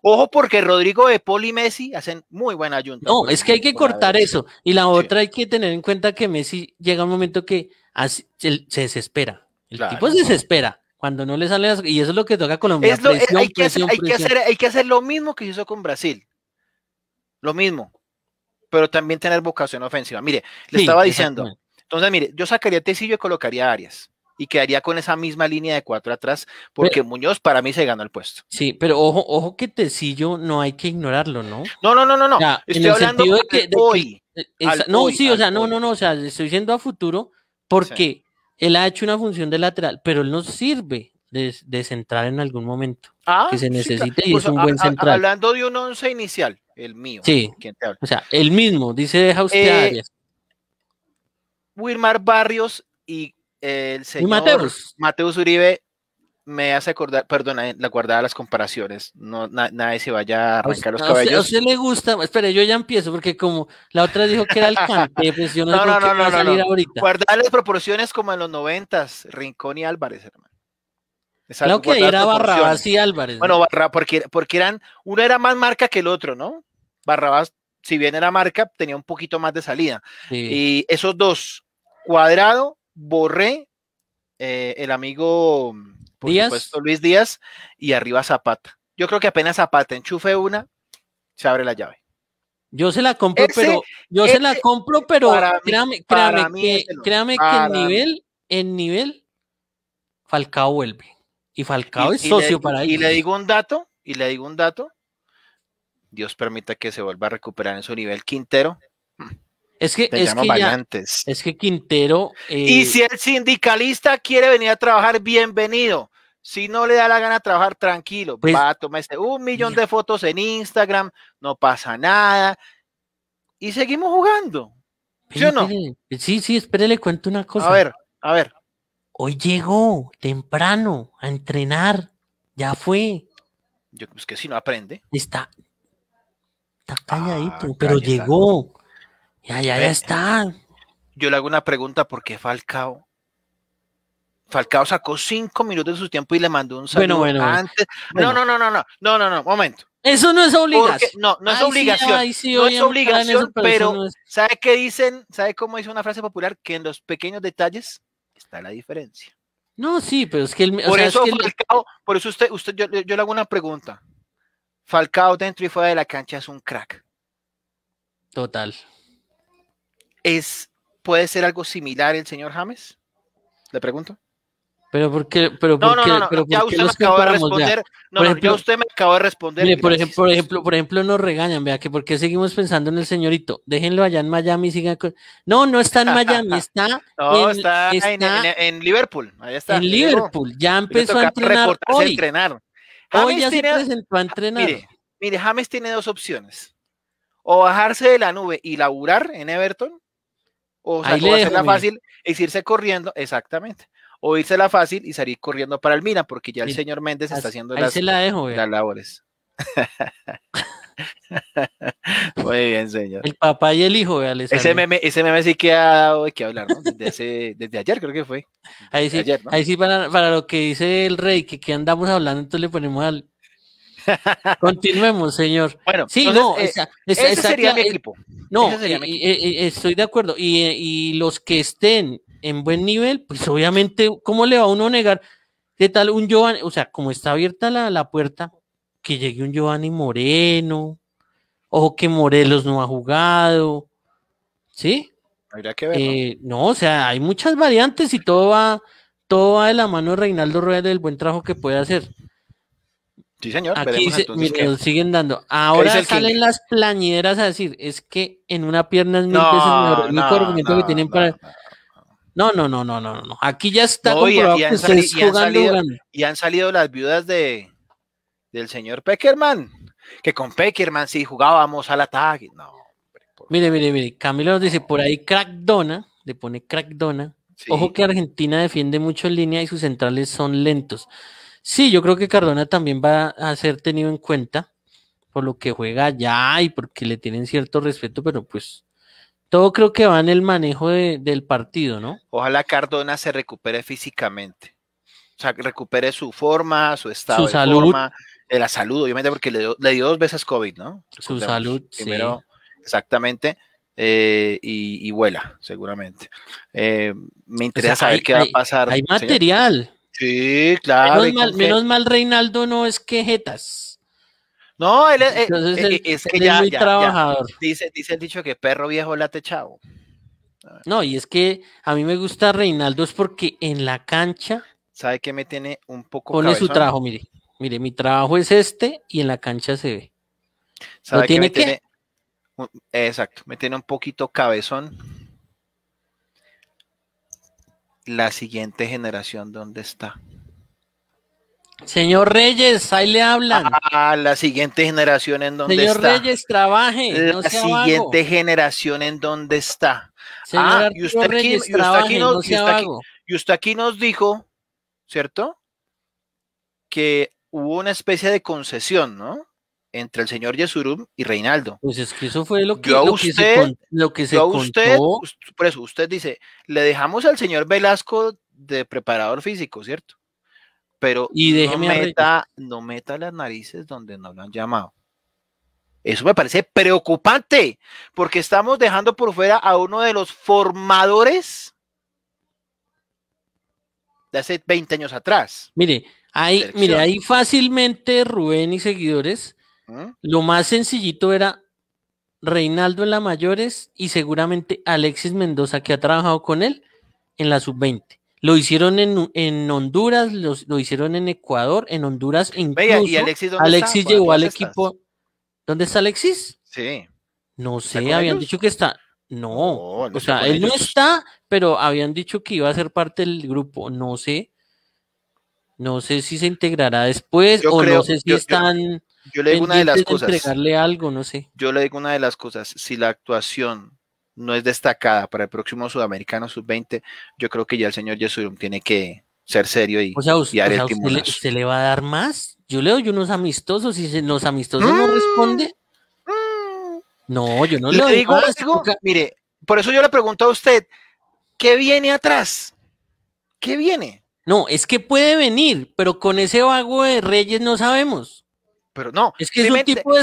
Ojo porque Rodrigo de Poli y Messi hacen muy buena Ayunta. No, pues, es que hay que cortar eso. Y la otra hay que tener en cuenta que Messi llega un momento que se, desespera. El tipo se desespera. Cuando no le sale, Y eso es lo que toca Colombia. hay, que hacer, lo mismo que hizo con Brasil. Lo mismo. Pero también tener vocación ofensiva. Mire, le estaba diciendo. Entonces, mire, yo sacaría Tecillo y colocaría Arias y quedaría con esa misma línea de cuatro atrás, porque Muñoz para mí se ganó el puesto. Sí, pero ojo, ojo que Tecillo no hay que ignorarlo, ¿no? No, no, no, no, no. estoy hablando de que, hoy. Eh, no, sí, o sea, no, no, no, o sea, estoy diciendo a futuro porque él ha hecho una función de lateral, pero él no sirve de, de central en algún momento. Ah, que se necesite y es un buen central. hablando de un once inicial, el mío. Sí. O sea, el mismo, dice deja eh, Arias. Wilmar Barrios y el señor Mateus? Uribe me hace acordar, perdona, eh, la guardada las comparaciones, no nadie se vaya a arrancar los cabellos. A se le gusta, espera yo ya empiezo porque como la otra dijo que era el campeón, pues no, no, no, no, Guardar las proporciones como en los noventas, Rincón y Álvarez, hermano. claro que era Barrabás y Álvarez. Bueno, porque, porque eran, uno era más marca que el otro, ¿no? Barrabás, si bien era marca, tenía un poquito más de salida. Y esos dos, Cuadrado Borré, eh, el amigo, por supuesto, Luis Díaz, y arriba Zapata. Yo creo que apenas Zapata enchufe una, se abre la llave. Yo se la compro, pero yo se la compro, pero créame, créame, que, créame el nivel, el nivel, Falcao vuelve. Y Falcao es socio para él. Y le digo un dato, y le digo un dato. Dios permita que se vuelva a recuperar en su nivel Quintero. Es que, es que, es que Quintero. Y eh, si el sindicalista quiere venir a trabajar, bienvenido. Si no le da la gana trabajar, tranquilo. Pues va a un millón de fotos en Instagram, no pasa nada. Y seguimos jugando. ¿Sí o no? Sí, sí, espérenle, cuento una cosa. A ver, a ver. Hoy llegó temprano a entrenar. Ya fue. Yo, es pues, que si no aprende. Está, está ah, calladito, pero llegó. Ya, ya, ya está. Yo le hago una pregunta, porque Falcao? Falcao sacó cinco minutos de su tiempo y le mandó un saludo antes. No, no, no, no, no, no, no, no, momento. Eso no es obligación. no, no es obligación. no es obligación, pero, ¿sabe qué dicen? ¿Sabe cómo dice una frase popular? Que en los pequeños detalles está la diferencia. No, sí, pero es que el. Por eso, Falcao, por eso usted, usted yo, yo le hago una pregunta. Falcao dentro y fuera de la cancha es un crack. Total. ¿puede ser algo similar el señor James? Le pregunto. Pero por qué, pero ya usted me acabó de responder. No, por ejemplo, ya usted me acabó de responder. por ejemplo, por ejemplo, nos regañan, vea que por qué seguimos pensando en el señorito. Déjenlo allá en Miami, sigan con... No, no está en Miami, está, en, está, en, Liverpool. está. En Liverpool, ya empezó a entrenar hoy. ya se presentó a ah, entrenar. mire, James tiene dos opciones. O bajarse de la nube y laburar en Everton, o, hacerla fácil es irse corriendo, exactamente. O irse la fácil y salir corriendo para el mina porque ya el señor Méndez está haciendo las, labores. Muy bien, señor. El papá y el hijo, ese, meme, ese meme sí que ha dado que hablar, ¿no? Desde, ayer creo que fue. Ahí sí, para, lo que dice el rey, que, que andamos hablando, entonces le ponemos al, Continuemos, señor. Bueno, sí, eh, no, ese sería mi equipo. No, eh, eh, estoy de acuerdo. Y, los que estén en buen nivel, pues obviamente, ¿cómo le va a uno negar? ¿Qué tal un Giovanni? O sea, como está abierta la, puerta, que llegue un Giovanni Moreno, o que Morelos no ha jugado, ¿sí? Habría que ver. ¿no? o sea, hay muchas variantes y todo va, todo va de la mano de Reinaldo Rueda del buen trabajo que puede hacer. Sí, señor. Aquí siguen dando. Ahora salen las plañeras a decir, es que en una pierna es mil no, mejor. No, no, No, no, no, no, no, Aquí ya está comprobado y, y jugando, Y han salido las viudas de del señor Peckerman. Que con Peckerman sí jugábamos al ataque. No. Mire, mire, mire. Camilo nos dice, por ahí Crackdona, le pone Crackdona. Dona. Ojo que Argentina defiende mucho en línea y sus centrales son lentos. Sí, yo creo que Cardona también va a ser tenido en cuenta por lo que juega ya y porque le tienen cierto respeto, pero pues todo creo que va en el manejo del partido, ¿no? Ojalá Cardona se recupere físicamente. O sea, recupere su forma, su estado su de salud. forma, la salud, obviamente, porque le dio, le dio dos veces COVID, ¿no? su salud, primero, sí. exactamente, eh, y, vuela, seguramente. Eh, me interesa saber qué va a pasar. Hay material, Sí, claro. Menos mal, Reinaldo no es quejetas. No, él es, muy trabajador. Dice, dice el dicho que perro viejo late chavo. No, y es que a mí me gusta Reinaldo es porque en la cancha. ¿Sabe qué me tiene un poco? Pone su trabajo, mire. Mire, mi trabajo es este y en la cancha se ve. ¿Sabe tiene exacto, me tiene un poquito cabezón la siguiente generación dónde está. Señor Reyes, ahí le hablan. Ah, la siguiente generación en donde está. Señor Reyes, trabaje. No la siguiente generación en dónde está. y usted aquí nos dijo, ¿cierto? Que hubo una especie de concesión, ¿no? entre el señor Yesurum y Reinaldo. Pues es que eso fue lo que, lo que se, lo que yo a usted, contó. Por usted dice, le dejamos al señor Velasco de preparador físico, ¿cierto? Pero y no, meta, no meta las narices donde no lo han llamado. Eso me parece preocupante, porque estamos dejando por fuera a uno de los formadores de hace 20 años atrás. Mire, ahí, mire, ahí fácilmente Rubén y seguidores lo más sencillito era Reinaldo en la mayores y seguramente Alexis Mendoza, que ha trabajado con él en la sub-20. Lo hicieron en, Honduras, lo, hicieron en Ecuador, en Honduras incluso. ¿y Alexis, Alexis llegó al equipo. ¿Dónde está Alexis? Sí. No sé, habían dicho que está. No, o sea, él no está, pero habían dicho que iba a ser parte del grupo. No sé. No sé si se integrará después o no sé si están yo le digo una de las cosas. Yo le digo una de las cosas. Si la actuación no es destacada para el próximo Sudamericano Sub-20, yo creo que ya el señor Yesurum tiene que ser serio y, o sea, usted, usted, le, va a dar más? Yo le doy unos amistosos y si los amistosos no mm. responde. Mm. No, yo no le, digo, mire, por eso yo le pregunto a usted, ¿qué viene atrás? ¿Qué viene? No, es que puede venir, pero con ese vago de Reyes no sabemos pero no. Es que es, un tipo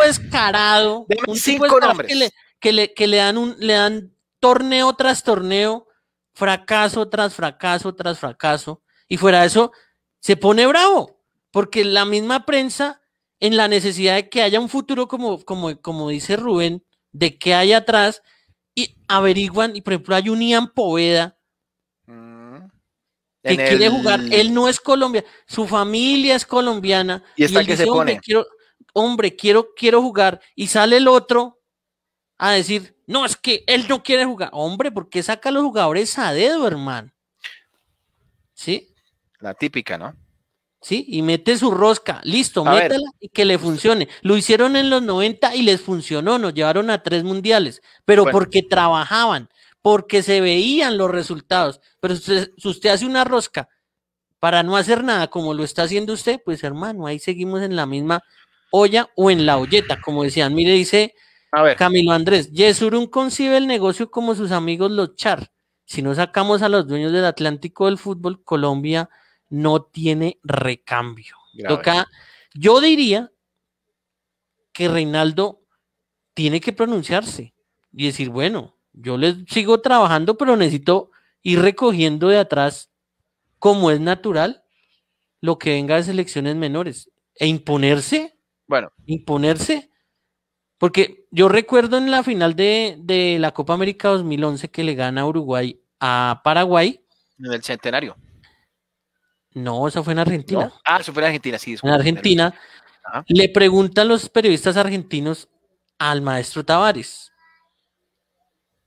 descarado. Un tipo que, le, que, le, dan un, le dan torneo tras torneo, fracaso tras fracaso tras fracaso. Y fuera de eso, se pone bravo, porque la misma prensa, en la necesidad de que haya un futuro, como, como, como dice Rubén, de que hay atrás, y averiguan, y por ejemplo hay un Ian Poveda, que quiere jugar. Él no es Colombia, su familia es colombiana. Y está que se pone. Hombre quiero, quiero, jugar. Y sale el otro a decir, no, es que él no quiere jugar. Hombre, ¿por qué saca a los jugadores a dedo, hermano? ¿Sí? La típica, ¿no? ¿sí? Y mete su rosca, listo, métela y que le funcione. Lo hicieron en los 90 y les funcionó, nos llevaron a tres mundiales, pero porque trabajaban, porque se veían los resultados. Pero usted, si usted hace una rosca para no hacer nada como lo está haciendo usted, pues hermano, ahí seguimos en la misma olla o en la olleta, como decían. Mire, dice Camilo Andrés, Yesurun concibe el negocio como sus amigos los char. Si no sacamos a los dueños del Atlántico del fútbol, Colombia no tiene recambio. yo diría que Reinaldo tiene que pronunciarse y decir, bueno, yo les sigo trabajando, pero necesito ir recogiendo de atrás, como es natural, lo que venga de selecciones menores. E imponerse. Bueno. Imponerse. Porque yo recuerdo en la final de, la Copa América 2011 que le gana Uruguay a Paraguay. En el centenario. No, eso fue en Argentina. Ah, eso fue en Argentina, sí. En Argentina. Le preguntan los periodistas argentinos al maestro Tavares.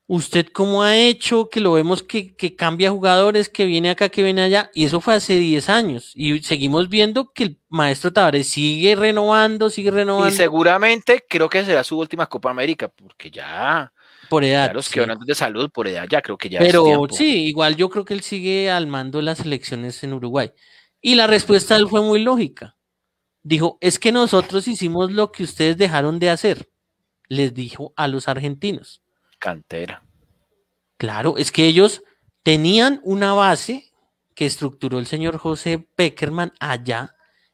¿Usted cómo ha hecho que lo vemos que, cambia jugadores, que viene acá, que viene allá? Y eso fue hace 10 años. Y seguimos viendo que el maestro Tavares sigue renovando, sigue renovando. Y seguramente creo que será su última Copa América, porque ya. Por edad. los que de salud, por edad ya creo que ya. Pero sí, igual yo creo que él sigue al mando las elecciones en Uruguay. Y la respuesta de él fue muy lógica. Dijo: Es que nosotros hicimos lo que ustedes dejaron de hacer. Les dijo a los argentinos cantera. Claro, es que ellos tenían una base que estructuró el señor José Peckerman allá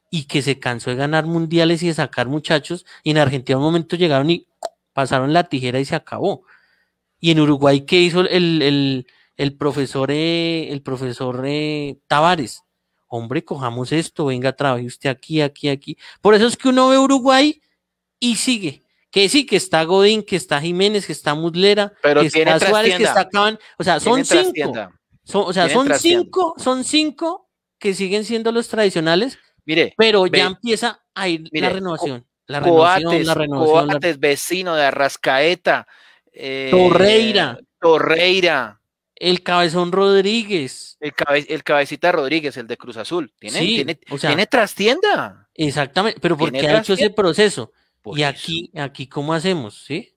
y que se cansó de ganar mundiales y de sacar muchachos. Y en Argentina un momento llegaron y pasaron la tijera y se acabó. Y en Uruguay, ¿qué hizo el, el, profesor, eh, el profesor eh, Tavares? Hombre, cojamos esto, venga, trabaje usted aquí, aquí, aquí. Por eso es que uno ve Uruguay y sigue que sí, que está Godín, que está Jiménez, que está Mudlera que está Suárez, que está Caban, o sea, son cinco. o sea, son cinco, son cinco que siguen siendo los tradicionales, mire, pero ya empieza a ir la renovación. La renovación, Coates, vecino de Arrascaeta. Eh, Torreira. Torreira. El Cabezón Rodríguez. El, Cabecita Rodríguez, el de Cruz Azul. Tiene, tiene, tiene trastienda. Exactamente, pero porque ha hecho ese proceso y aquí, aquí, ¿cómo hacemos? ¿Sí?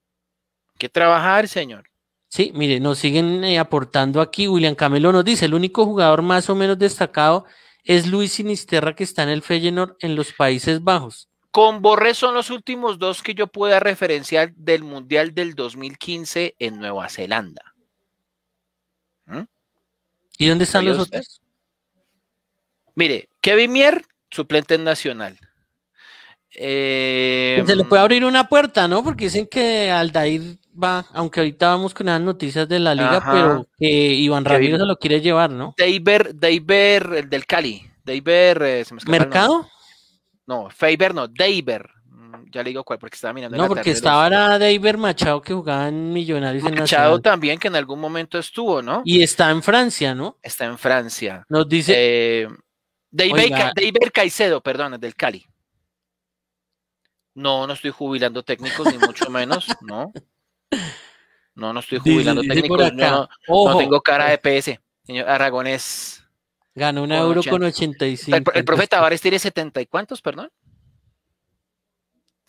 que trabajar, señor. Sí, mire, nos siguen eh, aportando aquí. William Camelo nos dice, el único jugador más o menos destacado es Luis Sinisterra que está en el Feyenoord en los Países Bajos. Con Borré son los últimos dos que yo pueda referenciar del Mundial del 2015 en Nueva Zelanda. ¿Mm? ¿Y dónde están los otros? Mire, Kevin Mier, suplente Nacional. Eh, se le puede abrir una puerta, ¿no? Porque dicen que Aldair va, aunque ahorita vamos con las noticias de la liga, pero que Iván Ramírez se lo quiere llevar, ¿no? Deiber, Deiber, el del Cali. Deiber, eh, ¿Mercado? No, Faber no, Deiber. Mm, ya le digo cuál, porque estaba mirando. No, porque estaba los... Deiber Machado que jugaba en Millonarios Machado en Machado también, que en algún momento estuvo, ¿no? Y está en Francia, ¿no? Está en Francia. Nos dice. Eh, Deiber, Caicedo, perdón, del Cali. No, no estoy jubilando técnicos, ni mucho menos, ¿no? No, no estoy jubilando técnicos. no, tengo cara de eh. PS, señor Aragonés. Ganó un euro con 85. El, el profe Tavares tiene 70 y cuántos, perdón.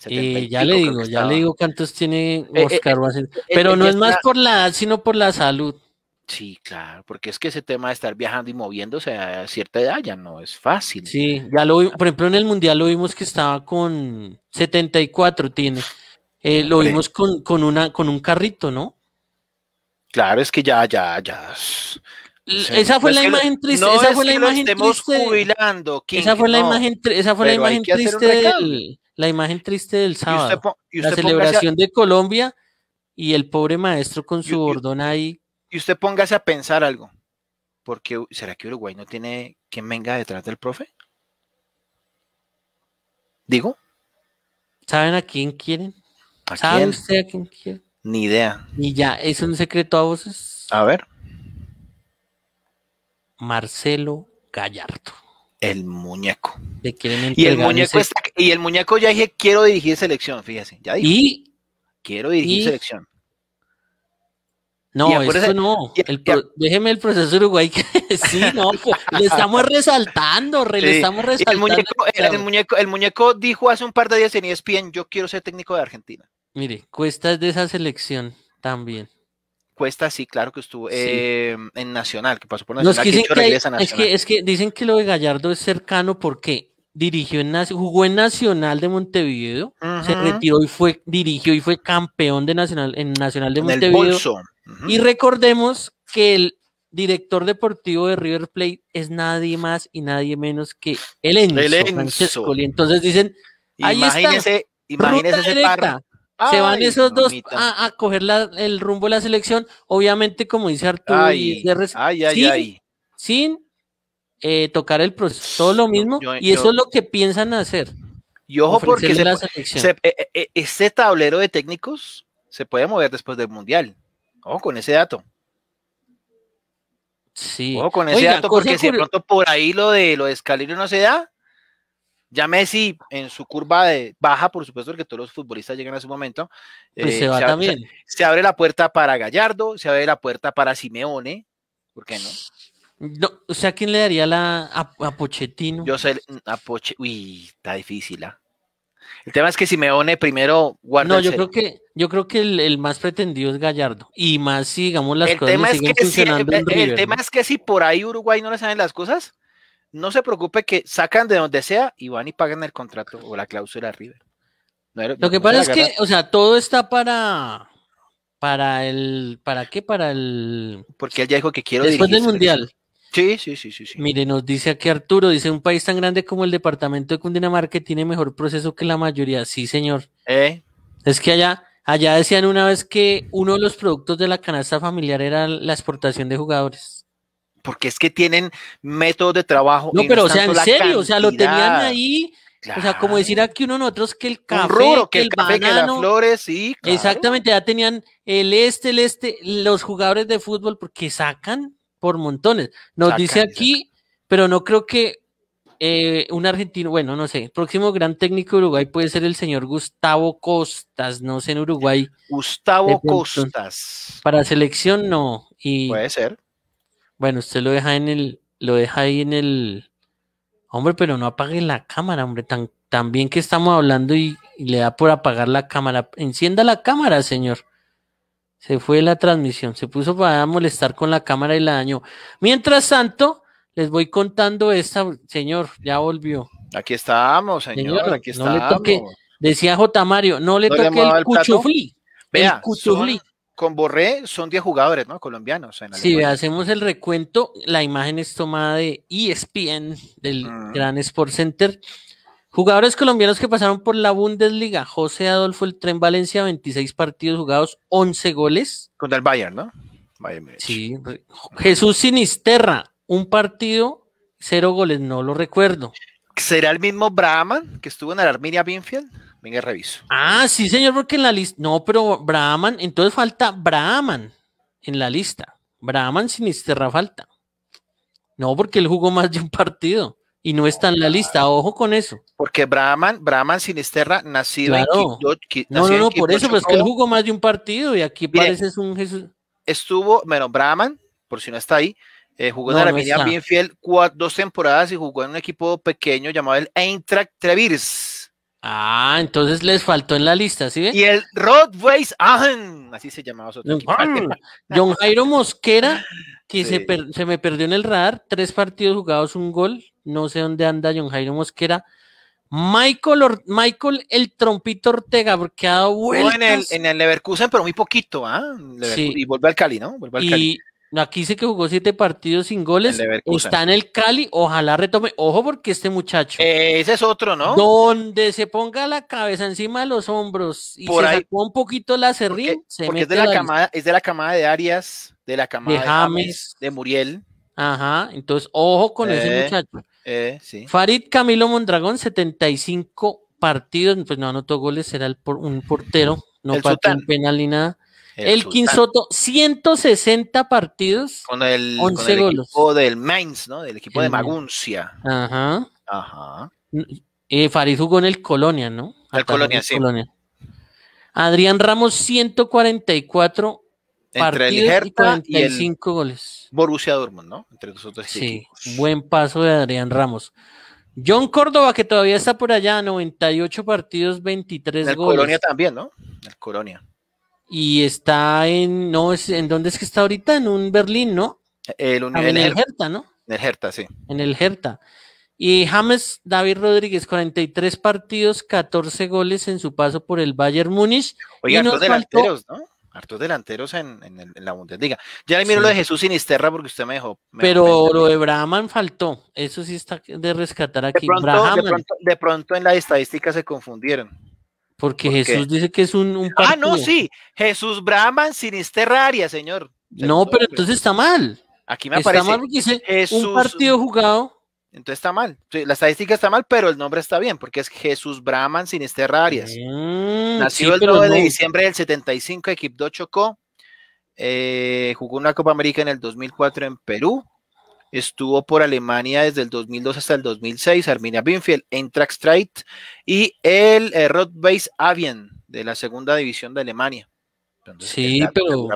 Eh, ya le digo, ya le digo cuántos tiene eh, Oscar Pero no es más por la edad, sino por la salud. Sí, claro, porque es que ese tema de estar viajando y moviéndose a cierta edad ya no es fácil. Sí, ya lo ah. por ejemplo, en el Mundial lo vimos que estaba con 74, tiene. Eh, lo vimos con, una, con un carrito, ¿no? Claro, es que ya, ya, ya. esa fue la imagen triste. fue la imagen triste. Jubilando, esa fue la imagen, esa fue la imagen triste del, la imagen triste del sábado. la celebración de Colombia y el pobre maestro con su bordón ahí. Y usted póngase a pensar algo. Porque, ¿será que Uruguay no tiene quien venga detrás del profe? ¿Digo? ¿Saben a quién quieren? usted a quién Ni idea. ni ya, es un secreto a voces. A ver. Marcelo Gallardo. El muñeco. y el muñeco, y el muñeco ya dije, quiero dirigir selección, fíjese. Ya dije. Y, quiero dirigir selección. No, eso, no. déjeme el proceso uruguay que sí, no, le estamos resaltando, le estamos resaltando. El muñeco, dijo hace un par de días en ESPN, yo quiero ser técnico de Argentina. Mire, cuesta de esa selección también. Cuesta, sí, claro que estuvo em, en Nacional, que pasó por Nacional. que que, Es, que, es que dicen que lo de Gallardo es cercano porque dirigió en, jugó en Nacional de Montevideo, se retiró y fue, dirigió y fue campeón de Nacional, en Nacional de Montevideo. Y recordemos que el director deportivo de River Plate es nadie más y nadie menos que el Enzo, el Y entonces dicen, ahí imagínese, imagínese ese Se van esos dos a, a, coger la, el rumbo de la selección, obviamente como dice Arturo y Gérez, ay, sin eh, tocar el proceso, todo lo mismo, y eso es lo que piensan hacer. Y ojo porque este tablero de técnicos se puede mover después del Mundial. Ojo con ese dato. Sí. Ojo con ese dato, porque si de pronto por ahí lo de lo de no se da, ya Messi en su curva de baja, por supuesto, porque todos los futbolistas llegan a su momento, pues se, va también. Se, se, abre la puerta para Gallardo, se abre la puerta para Simeone, ¿por qué no? o sea, ¿quién le daría la a, Pochettino? Yo sé, a Poche, uy, está difícil, ¿ah? El tema es que si me pone primero guarda. No, yo creo que, yo creo que el, más pretendido es Gallardo. Y más si digamos las el cosas tema es que si, eh, el, tema es que si por ahí Uruguay no le saben las cosas, no se preocupe que sacan de donde sea y van y pagan el contrato o la cláusula River. Lo que pasa es que, o sea, todo está para para el, ¿para qué? Para el. Porque él ya dijo que quiero. Después del mundial. Sí, sí, sí, sí, sí. Mire, nos dice aquí Arturo, dice, un país tan grande como el departamento de Cundinamarca tiene mejor proceso que la mayoría. Sí, señor. ¿Eh? Es que allá, allá decían una vez que uno de los productos de la canasta familiar era la exportación de jugadores. Porque es que tienen métodos de trabajo. No, pero o sea, en serio, o sea, lo tenían ahí. O sea, como decir aquí uno nosotros que el café, que, el, banano, que flores, Exactamente, ya tenían el este, el este, los jugadores de fútbol, porque sacan por montones. Nos dice aquí, pero no creo que eh, un argentino, bueno, no sé, próximo gran técnico de Uruguay puede ser el señor Gustavo Costas, no sé en Uruguay. Gustavo Costas. Para selección no. Y, puede ser. Bueno, usted lo deja en el, lo deja ahí en el. Hombre, pero no apague la cámara, hombre, tan, bien que estamos hablando y le da por apagar la cámara. Encienda la cámara, señor. Se fue la transmisión, se puso para molestar con la cámara y la dañó. Mientras tanto, les voy contando esta, señor, ya volvió. Aquí estamos, señor, aquí estamos. decía J. Mario, no le toque el, con Borré son 10 jugadores, ¿no? Colombianos. si hacemos el recuento, la imagen es tomada de ESPN, del mm. Gran Sport Center. Jugadores colombianos que pasaron por la Bundesliga. José Adolfo El Tren Valencia, 26 partidos jugados, 11 goles. Contra el Bayern, ¿no? Bayern sí. Jesús Sinisterra, un partido, cero goles, no lo recuerdo. ¿Será el mismo Brahman que estuvo en el Arminia Binfield? Venga, reviso. Ah, sí, señor, porque en la lista. No, pero Brahman, entonces falta Brahman en la lista. Brahman Sinisterra falta. No, porque él jugó más de un partido y no está en la lista. Ojo con eso. Porque Brahman, Brahman Sinisterra, nacido en No, no, no, por eso, pero pues, que él jugó más de un partido y aquí parece un Jesús. Estuvo, bueno, Brahman, por si no está ahí, eh, jugó en la bien fiel dos temporadas y jugó en un equipo pequeño llamado el Eintracht Trevirs. Ah, entonces les faltó en la lista, ¿sí? Y el Weiss Agen, así se llamaba su John Jairo Mosquera, que se, se me perdió en el radar, tres partidos jugados, un gol, no sé dónde anda John Jairo Mosquera. Michael, Michael el trompito Ortega, porque ha dado vueltas. en, el, Leverkusen, pero muy poquito, ¿ah? Sí. Y vuelve al Cali, ¿no? Vuelve al y aquí dice que jugó siete partidos sin goles. Está en el Cali, ojalá retome. Ojo, porque este muchacho. Eh, ese es otro, ¿no? Donde se ponga la cabeza encima de los hombros y Por se ahí. un poquito la serrín. Porque, es, de la, camada, es de la camada de Arias, de la camada de James, de, Muriel. Ajá, entonces ojo con ese eh. muchacho. Eh, Farid Camilo Mondragón, 75 partidos, pues no anotó goles, era un portero, no partió un penal ni nada. El, Quinsoto, 160 partidos. Con el, 11 con el equipo del Mainz, ¿no? Del equipo de Maguncia. Ajá. Ajá. Eh, Farid jugó en el Colonia, ¿no? El Colonia, sí. Adrián Ramos, 144. Entre el Hertha y, 45 goles. Borussia Dortmund, ¿no? Entre nosotros. Sí, buen paso de Adrián Ramos. John Córdoba, que todavía está por allá, 98 partidos, 23 el goles. Colonia también, ¿no? El Colonia. Y está en, no, ¿en dónde es que está ahorita? En un Berlín, ¿no? Ah, en el, Herta, ¿no? En el Hertha, sí. En el Hertha. Y James David Rodríguez, 43 partidos, 14 goles en su paso por el Bayern Múnich. Oigan, dos delanteros, ¿no? hartos delanteros en, en, en la Bundesliga. Ya le miro lo de Jesús Sinisterra porque usted me dejó. Pero lo de Brahman faltó. Eso sí está de rescatar aquí. De pronto, en la estadística se confundieron. Porque Jesús dice que es un, un Ah, no, sí. Jesús Brahman Sinisterra Arias, señor. No, pero entonces está mal. Aquí me está Mal porque dice un partido jugado entonces está mal. La estadística está mal, pero el nombre está bien, porque es Jesús Brahman Sinisterra Arias. Mm, Nació el 9 de diciembre del 75 equipo Chocó. Eh, jugó una Copa América en el 2004 en Perú. Estuvo por Alemania desde el 2002 hasta el 2006. Arminia Binfield, Eintracht strait y el eh, Rotbase Avian de la segunda división de Alemania. sí, pero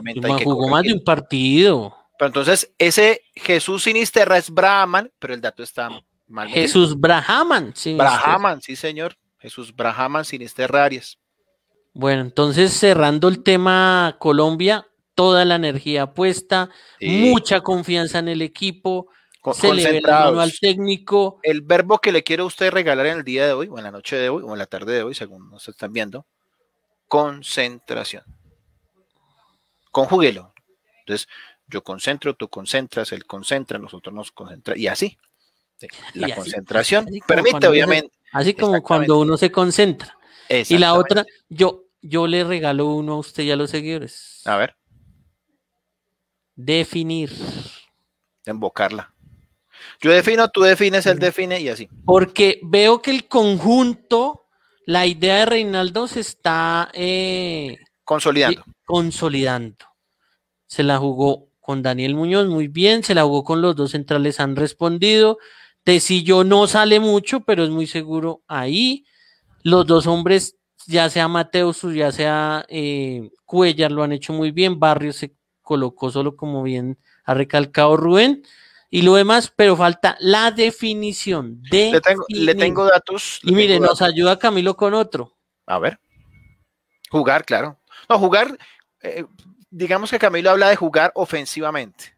jugó más de un partido. Pero entonces, ese Jesús Sinisterra es Brahman, pero el dato está mal. Jesús Brahman. sí. Brahman, sí, señor. Jesús Brahman Sinisterra Arias. Bueno, entonces cerrando el tema Colombia, toda la energía puesta, mucha confianza en el equipo, Con, se le al técnico. El verbo que le quiere usted regalar en el día de hoy, o en la noche de hoy, o en la tarde de hoy, según nos están viendo, concentración. Conjúguelo. Entonces, yo concentro, tú concentras, él concentra, nosotros nos concentramos y así. La concentración permite, obviamente. así como cuando uno se concentra. Y la otra, yo, yo le regalo uno a usted y a los seguidores. A ver. Definir. Embocarla. Yo defino, tú defines, él define y así. Porque veo que el conjunto, la idea de Reinaldo se está eh, consolidando. Eh, consolidando. Se la jugó con Daniel Muñoz, muy bien, se la jugó con los dos centrales, han respondido. Tecillo no sale mucho, pero es muy seguro ahí. Los dos hombres, ya sea Mateus, ya sea eh, Cuellar, lo han hecho muy bien. Barrio se colocó solo como bien ha recalcado Rubén. Y lo demás, pero falta la definición. De le, tengo, datos. y mire, nos ayuda Camilo con otro. A ver. Jugar, claro. No, jugar, eh, digamos que Camilo habla de jugar ofensivamente,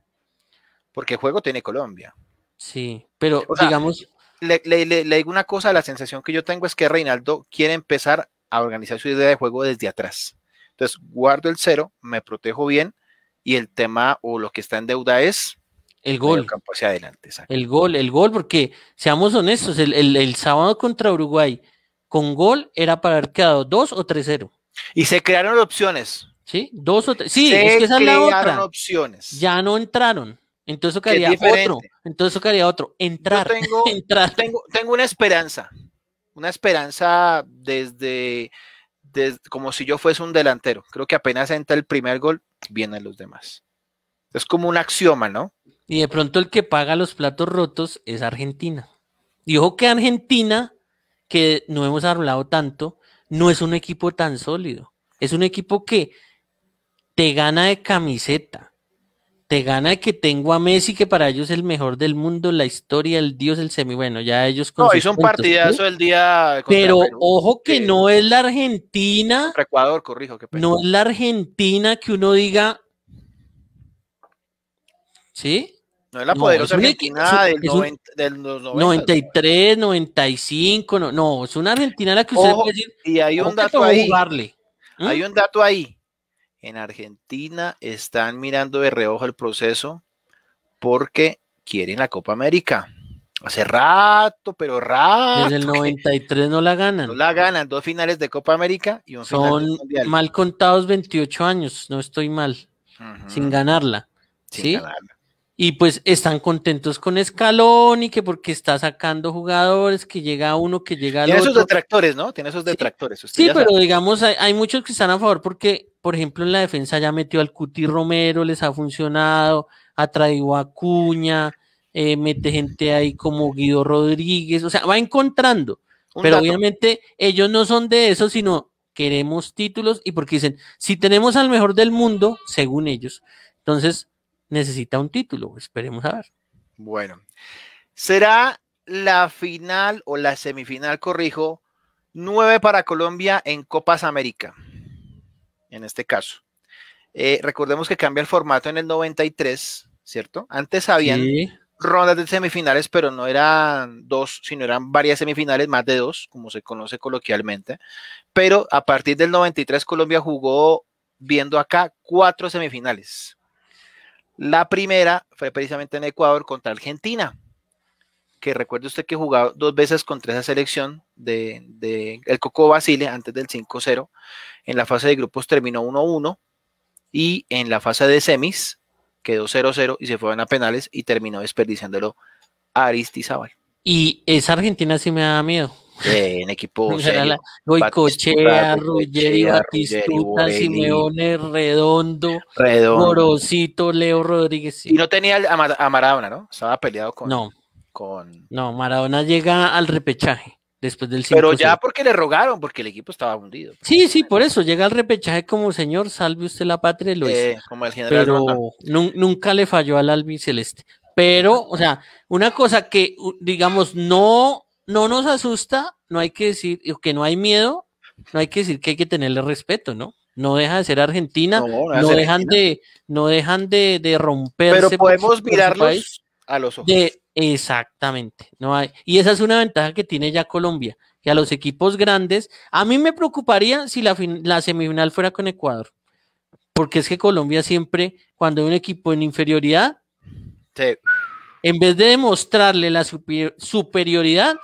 porque el juego tiene Colombia. Sí, pero digamos... Le, digo una cosa, la sensación que yo tengo es que Reinaldo quiere empezar a organizar su idea de juego desde atrás. Entonces, guardo el cero, me protejo bien y el tema o lo que está en deuda es... El gol. Campo hacia adelante, el gol, el gol, porque seamos honestos, el, sábado contra Uruguay con gol era para haber quedado 2 o 3-0. Y se crearon opciones. ¿Sí? Dos o tres. Sí, es que esa es la otra. opciones. Ya no entraron. Entonces quedaría otro. Entonces otro. Entrar. tengo, Tengo, una esperanza. Una esperanza desde, desde, como si yo fuese un delantero. Creo que apenas entra el primer gol, vienen los demás. Es como un axioma, ¿no? Y de pronto el que paga los platos rotos es Argentina. Y ojo que Argentina, que no hemos hablado tanto, no es un equipo tan sólido. Es un equipo que te gana de camiseta, te gana de que tengo a Messi, que para ellos es el mejor del mundo, la historia, el dios, el semi, bueno, ya ellos... Con no, hizo un partidazo del el día... Pero ojo que, no es la Argentina... Ecuador, corrijo, No es la Argentina que uno diga... ¿Sí? No es la poderosa Argentina del, 93, 95, no, no, es una Argentina la que usted y hay un dato ahí, Hay un dato ahí en Argentina están mirando de reojo el proceso porque quieren la Copa América. Hace rato, pero rato. Desde el 93 no la ganan. No la ganan, dos finales de Copa América y un Son final mundial. mal contados 28 años, no estoy mal, sin ganarla. ¿sí? Y pues están contentos con Escalón y que porque está sacando jugadores, que llega uno, que llega al Tiene sus esos detractores, ¿no? Tiene esos detractores. Sí, pero digamos, hay, muchos que están a favor porque por ejemplo, en la defensa ya metió al Cuti Romero, les ha funcionado, ha traído a Cuña, eh, mete gente ahí como Guido Rodríguez, o sea, va encontrando. pero obviamente ellos no son de eso, sino queremos títulos y porque dicen, si tenemos al mejor del mundo, según ellos, entonces necesita un título, esperemos a ver. Bueno, será la final o la semifinal, corrijo, nueve para Colombia en Copas América en este caso. Eh, recordemos que cambia el formato en el 93, ¿cierto? Antes habían rondas de semifinales, pero no eran dos, sino eran varias semifinales, más de dos, como se conoce coloquialmente. Pero a partir del 93 Colombia jugó, viendo acá, cuatro semifinales. La primera fue precisamente en Ecuador contra Argentina, que recuerde usted que jugaba dos veces contra esa selección de, el Coco Basile antes del 5-0. En la fase de grupos terminó 1-1 y en la fase de semis quedó 0-0 y se fueron a penales y terminó desperdiciándolo a Aristizábal. Y esa Argentina sí me da miedo. en equipo Goicochea, Ruggeri, Batistuta, Simeone, Redondo, Redondo, Leo Rodríguez. Y no tenía a, Maradona, ¿no? Estaba peleado con... No, no, Maradona llega al repechaje después del 5 Pero ya porque le rogaron, porque el equipo estaba hundido. Sí, sí, por eso llega al repechaje como señor, salve usted la patria, lo eh, como el general Pero nunca le falló al albiceleste. Pero, o sea, una cosa que, digamos, no, no nos asusta, no hay que decir, que no hay miedo, no hay que decir que hay que tenerle respeto, ¿no? No deja de ser Argentina, no, dejan, de, no dejan de, romperse. Pero podemos mirarlos a los ojos. exactamente. No hay, y esa es una ventaja que tiene ya Colombia, que a los equipos grandes, a mí me preocuparía si la, semifinal fuera con Ecuador, porque es que Colombia siempre, cuando hay un equipo en inferioridad, en vez de demostrarle la superioridad,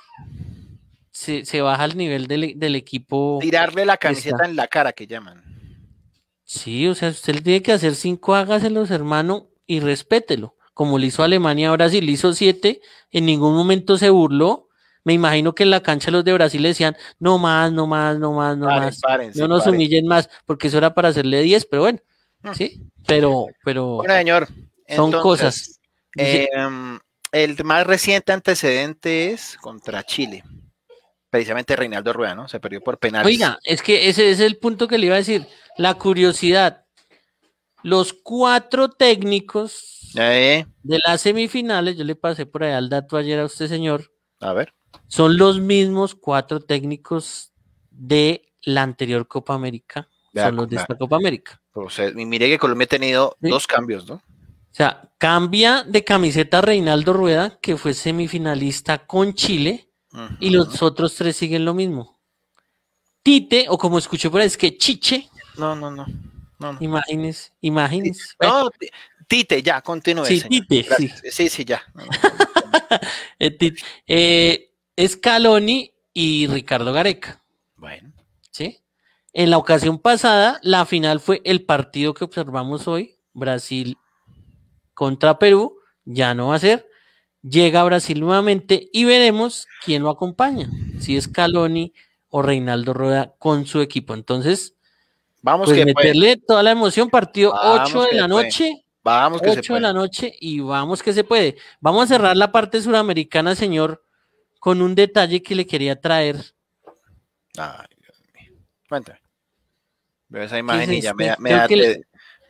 se, baja al nivel del, equipo. Tirarle la camiseta en la cara que llaman. Sí, o sea, usted tiene que hacer cinco hágaselos, hermano, y respételo como le hizo Alemania a Brasil, le hizo siete, en ningún momento se burló. Me imagino que en la cancha los de Brasil le decían, no más, no más, no más, no más. no nos humillen más, porque eso era para hacerle diez, pero bueno, mm. sí, pero, pero. Bueno, señor. Son cosas. Eh, el más reciente antecedente es contra Chile. Precisamente Reinaldo Rueda, ¿no? Se perdió por penal. Oiga, es que ese es el punto que le iba a decir. La curiosidad los cuatro técnicos eh. de las semifinales, yo le pasé por ahí al dato ayer a usted, señor. A ver. Son los mismos cuatro técnicos de la anterior Copa América. son los de ah. esta Copa América. mire que Colombia ha tenido dos cambios, ¿no? O sea, cambia de camiseta Reinaldo Rueda, que fue semifinalista con Chile, y los otros tres siguen lo mismo. Tite, o como escuché por ahí, es que Chiche. No, no, no. No. Imagínese, Tite, ya, continúe. Sí, Tite, sí. sí. ya. Eh, eh, Scaloni y Ricardo Gareca. Bueno. ¿Sí? En la ocasión pasada, la final fue el partido que observamos hoy, Brasil contra Perú, ya no va a ser. Llega Brasil nuevamente y veremos quién lo acompaña, si es Scaloni o Reinaldo Rueda con su equipo. Entonces, Vamos pues que meterle puede. toda la emoción, partió 8 de la noche. Vamos que se puede. de la noche y vamos que se puede. Vamos a cerrar la parte suramericana, señor, con un detalle que le quería traer. Ay, Dios mío. Cuéntame. Veo esa imagen y ya me, este? me da,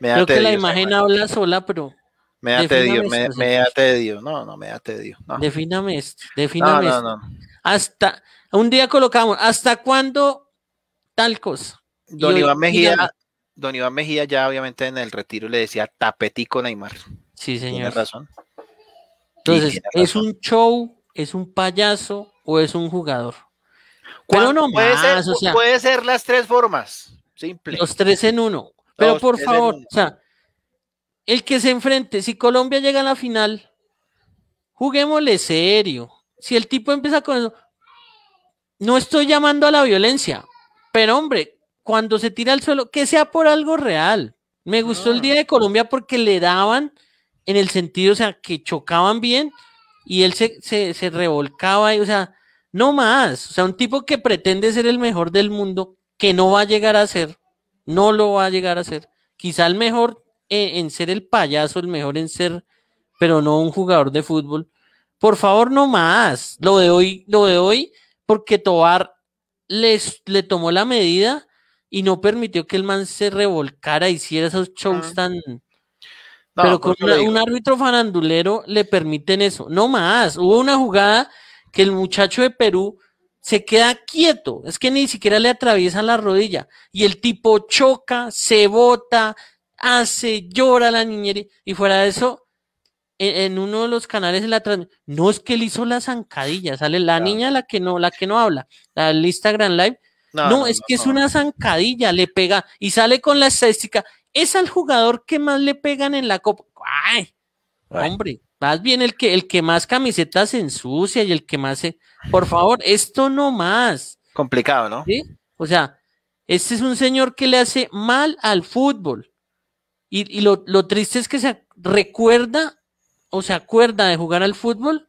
me da creo que la imagen habla sola, pero. Me da tedio, me, da No, no, me da tedio. No. Defíname esto, defíname no, no, Hasta, un día colocamos, ¿hasta cuándo tal cosa? Don Iván Mejía, ya obviamente en el retiro le decía tapetico Neymar. Sí, señor. Tiene razón. Entonces, ¿es un show, es un payaso o es un jugador? puede, ser, las tres formas. Simple. Los tres en uno. Pero por favor, o sea, el que se enfrente, si Colombia llega a la final, juguémosle serio. Si el tipo empieza con eso, no estoy llamando a la violencia, pero hombre, cuando se tira al suelo, que sea por algo real. Me gustó el ah. día de Colombia porque le daban en el sentido, o sea, que chocaban bien y él se, revolcaba, y, o sea, no más. O sea, un tipo que pretende ser el mejor del mundo, que no va a llegar a ser, no lo va a llegar a ser. Quizá el mejor e, en, ser el payaso, el mejor en ser, pero no un jugador de fútbol. Por favor, no más. Lo de hoy, lo de hoy, porque Tobar les, le tomó la medida y no permitió que el man se revolcara, e hiciera esos shows ah. tan... Pero con un árbitro farandulero le permiten eso. No más. Hubo una jugada que el muchacho de Perú se queda quieto. Es que ni siquiera le atraviesa la rodilla. Y el tipo choca, se bota, hace, llora la niñera. Y fuera de eso, en, uno de los canales de la No es que le hizo la zancadilla. Sale la niña la que no, la que no habla. La, lista Instagram Live no, es que es una zancadilla, le pega y sale con la estadística. Es al jugador que más le pegan en la copa. Hombre, más bien el que, el que más camisetas se ensucia y el que más se. Por favor, esto no más. Complicado, ¿no? ¿Sí? O sea, este es un señor que le hace mal al fútbol. Y, y lo, lo triste es que se recuerda o se acuerda de jugar al fútbol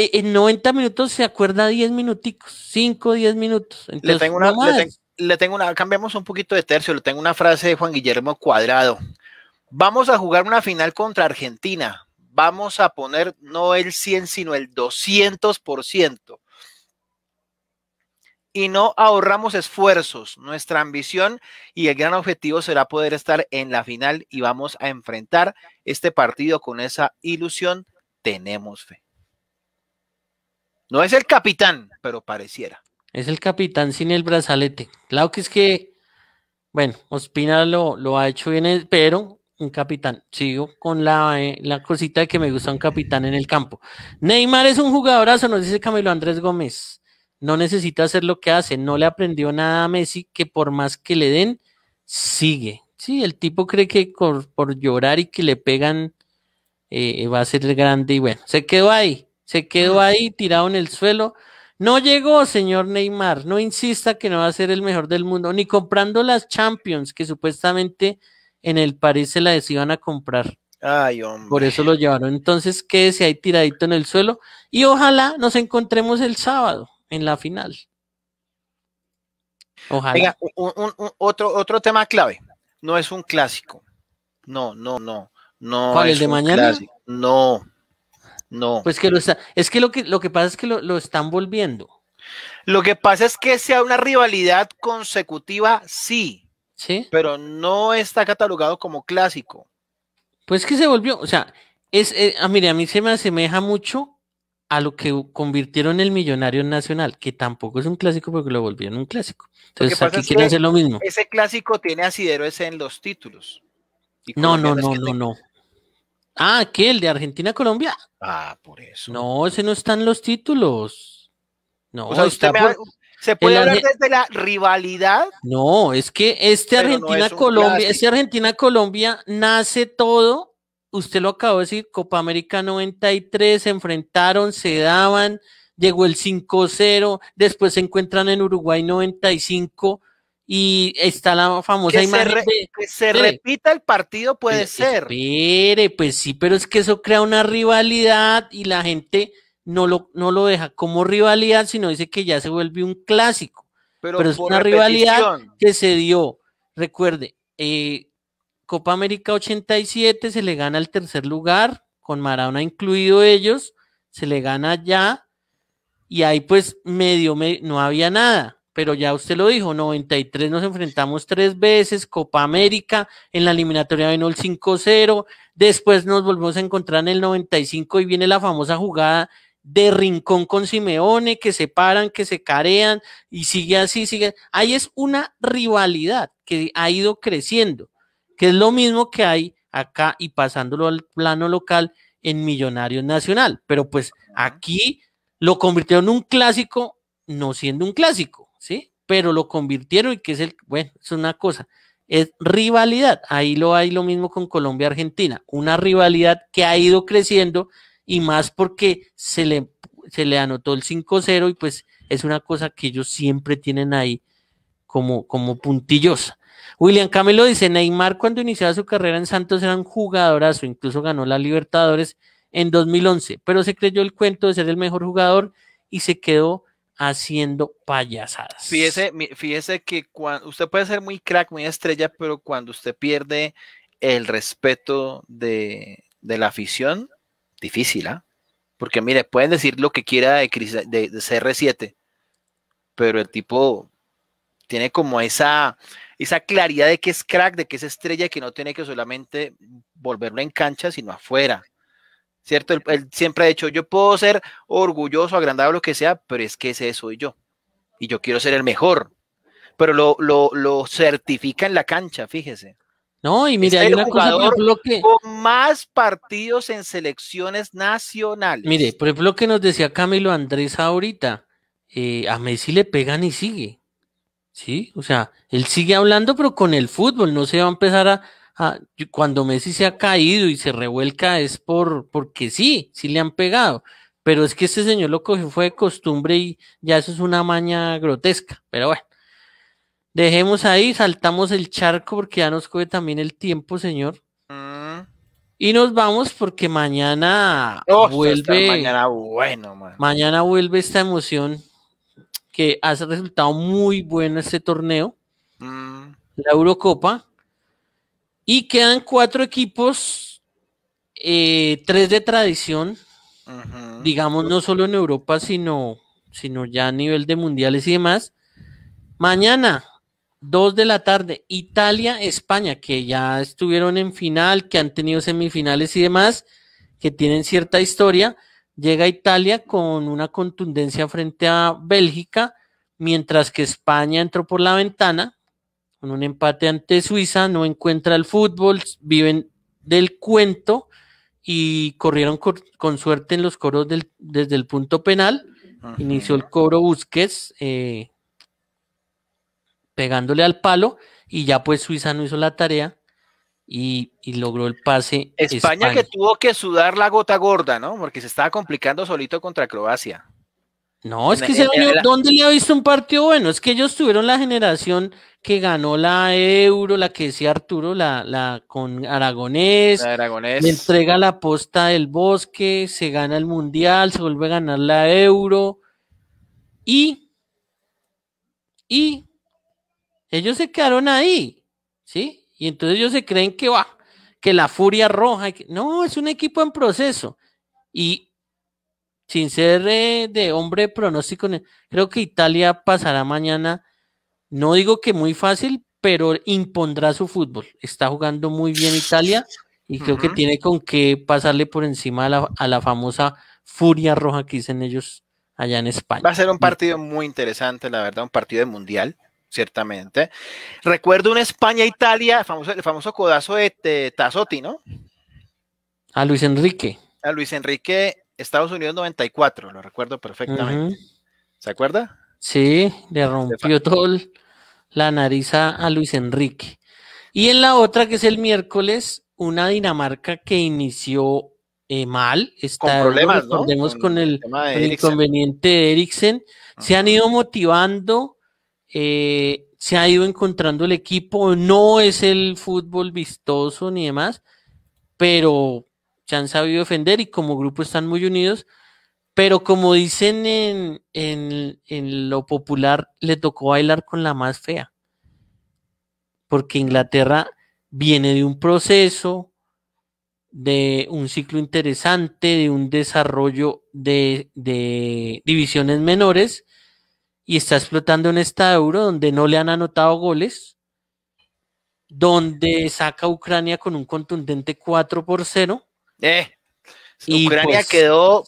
eh, en 90 minutos se acuerda 10 minuticos, 5, 10 minutos. le tengo una, le, le tengo una, cambiamos un poquito de tercio, le tengo una frase de Juan Guillermo Cuadrado. Vamos a jugar una final contra Argentina. Vamos a poner no el 100, sino el 200%. Y no ahorramos esfuerzos. Nuestra ambición y el gran objetivo será poder estar en la final y vamos a enfrentar este partido con esa ilusión. Tenemos fe. No es el capitán, pero pareciera. Es el capitán sin el brazalete. Claro que es que, bueno, Ospina lo, lo ha hecho bien, eh, pero un capitán. Sigo con eh, la, cosita de que me gusta un capitán en el campo. Neymar es un jugadorazo, nos dice Camilo Andrés Gómez. No necesita hacer lo que hace, no le aprendió nada a Messi, que por más que le den, sigue. Sí, el tipo cree que por, llorar y que le pegan eh, va a ser grande y bueno, se quedó ahí. Se quedó ah. ahí tirado en el suelo. No llegó, señor Neymar. No insista que no va a ser el mejor del mundo, ni comprando las Champions que supuestamente en el París se las iban a comprar. Ay, hombre. Por eso lo llevaron. Entonces, quédese ahí tiradito en el suelo y ojalá nos encontremos el sábado en la final. Ojalá. otro, otro tema clave. No es un clásico. No, no, no. No. es el de mañana? No. No. Pues que lo está, es que lo que, lo que pasa es que lo, están volviendo. Lo que pasa es que sea una rivalidad consecutiva, sí. Sí. Pero no está catalogado como clásico. Pues que se volvió, o sea, es, eh, ah, a mí se me asemeja mucho a lo que convirtieron el Millonario Nacional, que tampoco es un clásico porque lo volvieron un clásico. Entonces aquí quieren hacer lo mismo. Ese clásico tiene ese en los títulos. No, no, no, no, no. Ah, ¿qué? ¿El de Argentina-Colombia? Ah, por eso. No, ese no están los títulos. No, o sea, usted ¿Se puede hablar desde la rivalidad? No, es que este Argentina-Colombia, este Argentina-Colombia nace todo, usted lo acabó de decir, Copa América 93, se enfrentaron, se daban, llegó el 5-0, después se encuentran en Uruguay 95, y está la famosa que imagen. Se que se repita el partido puede pues, ser. pere pues sí, pero es que eso crea una rivalidad y la gente no lo, no lo deja como rivalidad, sino dice que ya se vuelve un clásico. Pero, es una rivalidad que se dio. Recuerde, eh, Copa América 87 se le gana el tercer lugar, con Maradona incluido ellos, se le gana ya, y ahí pues medio no había nada pero ya usted lo dijo, 93 nos enfrentamos tres veces, Copa América, en la eliminatoria vino el 5-0, después nos volvemos a encontrar en el 95 y viene la famosa jugada de rincón con Simeone, que se paran, que se carean y sigue así, sigue. Ahí es una rivalidad que ha ido creciendo, que es lo mismo que hay acá y pasándolo al plano local en Millonarios Nacional, pero pues aquí lo convirtieron en un clásico, no siendo un clásico. ¿sí? Pero lo convirtieron y que es el, bueno, es una cosa, es rivalidad. Ahí lo hay lo mismo con Colombia-Argentina, una rivalidad que ha ido creciendo y más porque se le, se le anotó el 5-0 y pues es una cosa que ellos siempre tienen ahí como, como puntillosa. William Camelo dice, Neymar cuando iniciaba su carrera en Santos era un jugadorazo, incluso ganó la Libertadores en 2011, pero se creyó el cuento de ser el mejor jugador y se quedó haciendo payasadas. Fíjese, que cuando, usted puede ser muy crack, muy estrella, pero cuando usted pierde el respeto de, la afición, difícil, ¿ah? Porque mire, pueden decir lo que quiera de, de, CR7, pero el tipo tiene como esa, esa claridad de que es crack, de que es estrella, que no tiene que solamente volverlo en cancha, sino afuera. ¿cierto? Él, siempre ha dicho, yo puedo ser orgulloso, agrandado, lo que sea, pero es que ese soy yo. Y yo quiero ser el mejor. Pero lo, lo, lo certifica en la cancha, fíjese. No, y mire, hay una jugador que... Con más partidos en selecciones nacionales. Mire, por ejemplo, lo que nos decía Camilo Andrés ahorita, eh, a Messi le pegan y sigue. ¿Sí? O sea, él sigue hablando, pero con el fútbol, no se va a empezar a, Ah, cuando Messi se ha caído y se revuelca es por porque sí, sí le han pegado. Pero es que este señor lo cogió fue de costumbre y ya eso es una maña grotesca. Pero bueno, dejemos ahí, saltamos el charco porque ya nos coge también el tiempo, señor. Mm. Y nos vamos porque mañana vuelve. Mañana bueno, Mañana vuelve esta emoción que ha resultado muy bueno este torneo. Mm. La Eurocopa y quedan cuatro equipos, eh, tres de tradición, digamos no solo en Europa, sino, sino ya a nivel de mundiales y demás. Mañana, dos de la tarde, Italia, España, que ya estuvieron en final, que han tenido semifinales y demás, que tienen cierta historia. Llega Italia con una contundencia frente a Bélgica, mientras que España entró por la ventana con un empate ante Suiza, no encuentra el fútbol, viven del cuento y corrieron con, suerte en los coros desde el punto penal. Inició el cobro Busquets eh, pegándole al palo y ya pues Suiza no hizo la tarea y, logró el pase. España, que tuvo que sudar la gota gorda, ¿no? Porque se estaba complicando solito contra Croacia. No, es que se ¿dónde le ha visto un partido bueno? Es que ellos tuvieron la generación que ganó la Euro, la que decía Arturo, la, con Aragonés, la Aragonés. Le entrega la posta del bosque, se gana el Mundial, se vuelve a ganar la Euro. Y, y ellos se quedaron ahí, ¿sí? Y entonces ellos se creen que va, que la furia roja, no, es un equipo en proceso. Y, sin ser eh, de hombre pronóstico, creo que Italia pasará mañana, no digo que muy fácil, pero impondrá su fútbol. Está jugando muy bien Italia y creo que tiene con qué pasarle por encima a la, famosa furia roja que dicen ellos allá en España. Va a ser un mm. partido muy interesante, la verdad, un partido de mundial ciertamente. Recuerdo una España-Italia, el famoso, el famoso codazo de, de Tazotti, ¿no? A Luis Enrique. A Luis Enrique Estados Unidos 94, lo recuerdo perfectamente. ¿Se acuerda? Sí, le este, rompió todo la nariz a Luis Enrique. Y en la otra, que es el miércoles, una Dinamarca que inició eh, mal. Está, con problemas, ¿no? Con, el, inconveniente de Eriksen. Se han ido motivando, eh, se ha ido encontrando el equipo. No es el fútbol vistoso ni demás, pero Chan han sabido defender y como grupo están muy unidos, pero como dicen en, lo popular, le tocó bailar con la más fea, porque Inglaterra viene de un proceso, de un ciclo interesante, de un desarrollo de, de, divisiones menores y está explotando en esta euro donde no le han anotado goles, donde saca Ucrania con un contundente 4 por 0 eh, Ucrania pues quedó,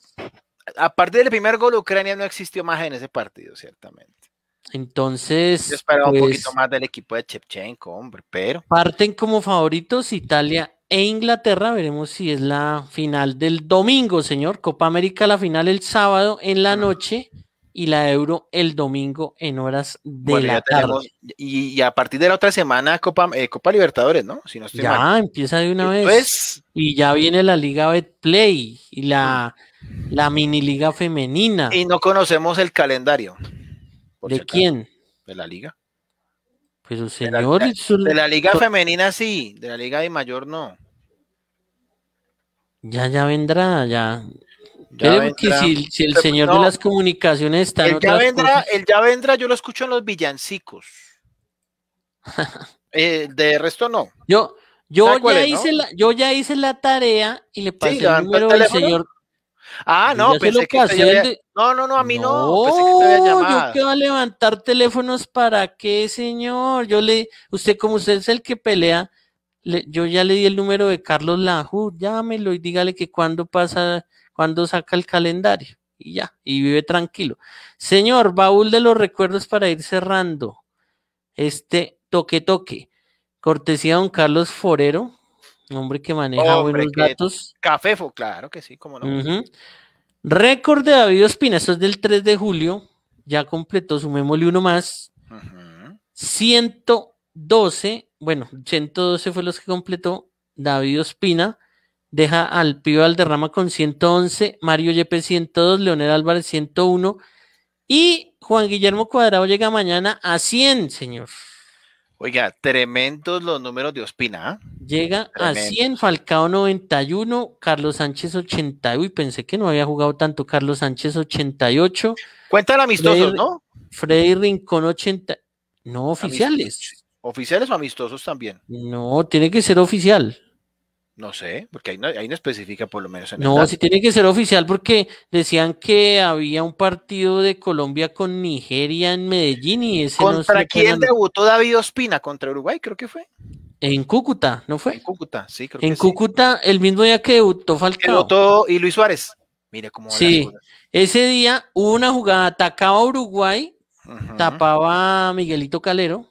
aparte del primer gol, Ucrania no existió más en ese partido, ciertamente. Entonces, yo esperaba un pues poquito más del equipo de Chepchenko, hombre, pero parten como favoritos Italia e Inglaterra. Veremos si es la final del domingo, señor. Copa América, la final el sábado en la noche y la Euro el domingo en horas de la tarde. y, a partir de la otra semana Copa, eh, Copa Libertadores, ¿no? Si ya empieza de una vez. Y ya viene la Liga Betplay y la, mm. la mini liga femenina. Y no conocemos el calendario. ¿De quién? De la liga. señor, pues, de la liga femenina sí, de la liga de mayor no. Ya, ya vendrá, ya si, el señor de las comunicaciones está el ya vendrá, yo lo escucho en los villancicos. Eh, de resto no. Yo, yo ya, hice la, yo ya hice la tarea y le pasé el número al señor. Ah, no, pensé No, no, no, a mí no. no yo que va a levantar teléfonos para qué, señor. Yo le, usted como usted es el que pelea, yo ya le di el número de Carlos Lajú, llámelo y dígale que cuando pasa cuando saca el calendario y ya, y vive tranquilo. Señor, baúl de los recuerdos para ir cerrando este toque toque. Cortesía don Carlos Forero, hombre que maneja buenos datos. Cafefo, claro que sí, como no. Récord de David Ospina, esto es del 3 de julio, ya completó, sumémosle uno más. 112, bueno, 112 fue los que completó David Ospina deja al Pío Alderrama con 111, Mario Yepes 102, Leonel Álvarez 101 y Juan Guillermo Cuadrado llega mañana a 100, señor. Oiga, tremendos los números de Ospina. ¿ah? Llega a 100, Falcao 91, Carlos Sánchez 80. Uy, pensé que no había jugado tanto. Carlos Sánchez 88. Cuentan amistosos, ¿no? Freddy Rincón 80. No, oficiales. ¿Oficiales o amistosos también? No, tiene que ser oficial. No sé, porque ahí no, ahí especifica por lo menos. no, sí tiene que ser oficial porque decían que había un partido de Colombia con Nigeria en Medellín y ese ¿Contra quién debutó David Ospina? ¿Contra Uruguay creo que fue? En Cúcuta, ¿no fue? En Cúcuta, sí, creo En Cúcuta, el mismo día que debutó Falcao. Debutó y Luis Suárez. Mira cómo. Sí, ese día hubo una jugada, atacaba Uruguay, tapaba a Miguelito Calero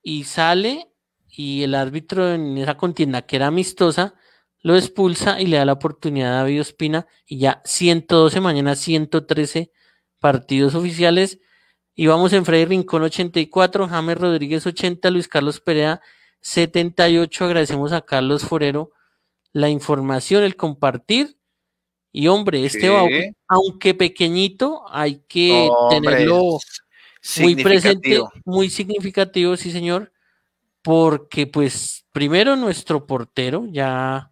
y sale y el árbitro en esa contienda que era amistosa lo expulsa y le da la oportunidad a David Ospina y ya 112, mañana 113 partidos oficiales. Y vamos en Freddy Rincón 84, James Rodríguez 80, Luis Carlos Perea 78. Agradecemos a Carlos Forero la información, el compartir. Y hombre, este aunque pequeñito, hay que tenerlo muy presente, muy significativo, sí señor porque pues primero nuestro portero ya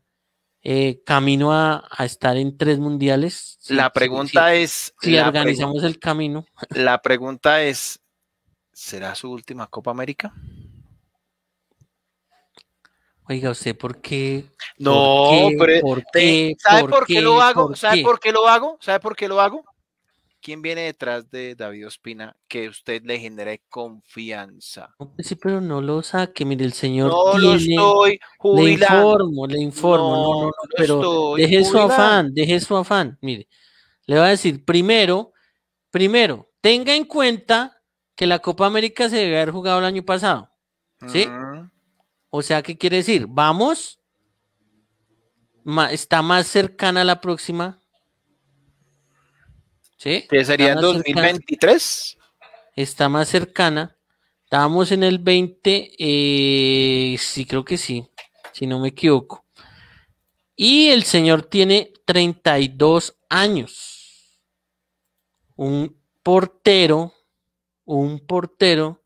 eh, camino a, estar en tres mundiales. La pregunta es... Si organizamos el camino. La pregunta es, ¿será su última Copa América? Oiga, usted, ¿por qué? No, ¿Por ¿Sabe por qué lo hago? ¿Sabe por qué lo hago? ¿Sabe por qué lo hago? ¿Quién viene detrás de David Ospina que usted le genere confianza? Pues sí, pero no lo saque, mire, el señor no Lo estoy Le informo, le informo, no, no, no, pero deje su afán, deje su afán, mire. Le va a decir, primero, primero, tenga en cuenta que la Copa América se debe haber jugado el año pasado, ¿sí? Mm. O sea, ¿qué quiere decir? Vamos, está más cercana a la próxima ¿Sí? sería en 2023. está más cercana. Estábamos en el 20, eh, sí, creo que sí, si no me equivoco. Y el señor tiene 32 años. Un portero, un portero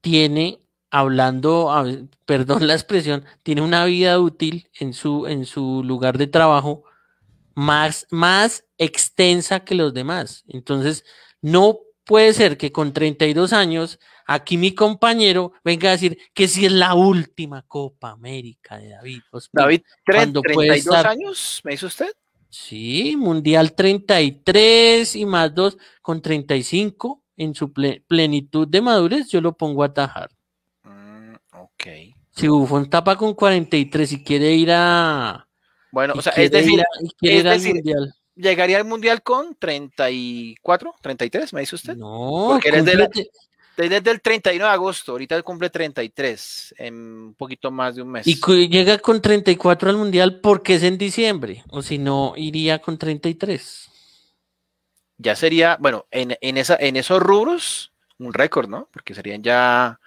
tiene, hablando, perdón la expresión, tiene una vida útil en su, en su lugar de trabajo más, más extensa que los demás. Entonces, no puede ser que con 32 años aquí mi compañero venga a decir que si es la última Copa América de David. Pues, David, ¿32 años me dice usted? Sí, Mundial 33 y más 2 con 35 en su plenitud de madurez, yo lo pongo a tajar mm, ok. Si Bufón tapa con 43 y quiere ir a, bueno, o sea, es decir, llegaría al mundial con 34, 33, me dice usted. No, porque eres desde el 31 de agosto, ahorita cumple 33, en un poquito más de un mes. Y llega con 34 al mundial porque es en diciembre, o si no, iría con 33. Ya sería, bueno, en, esa, en esos rubros, un récord, ¿no? Porque serían ya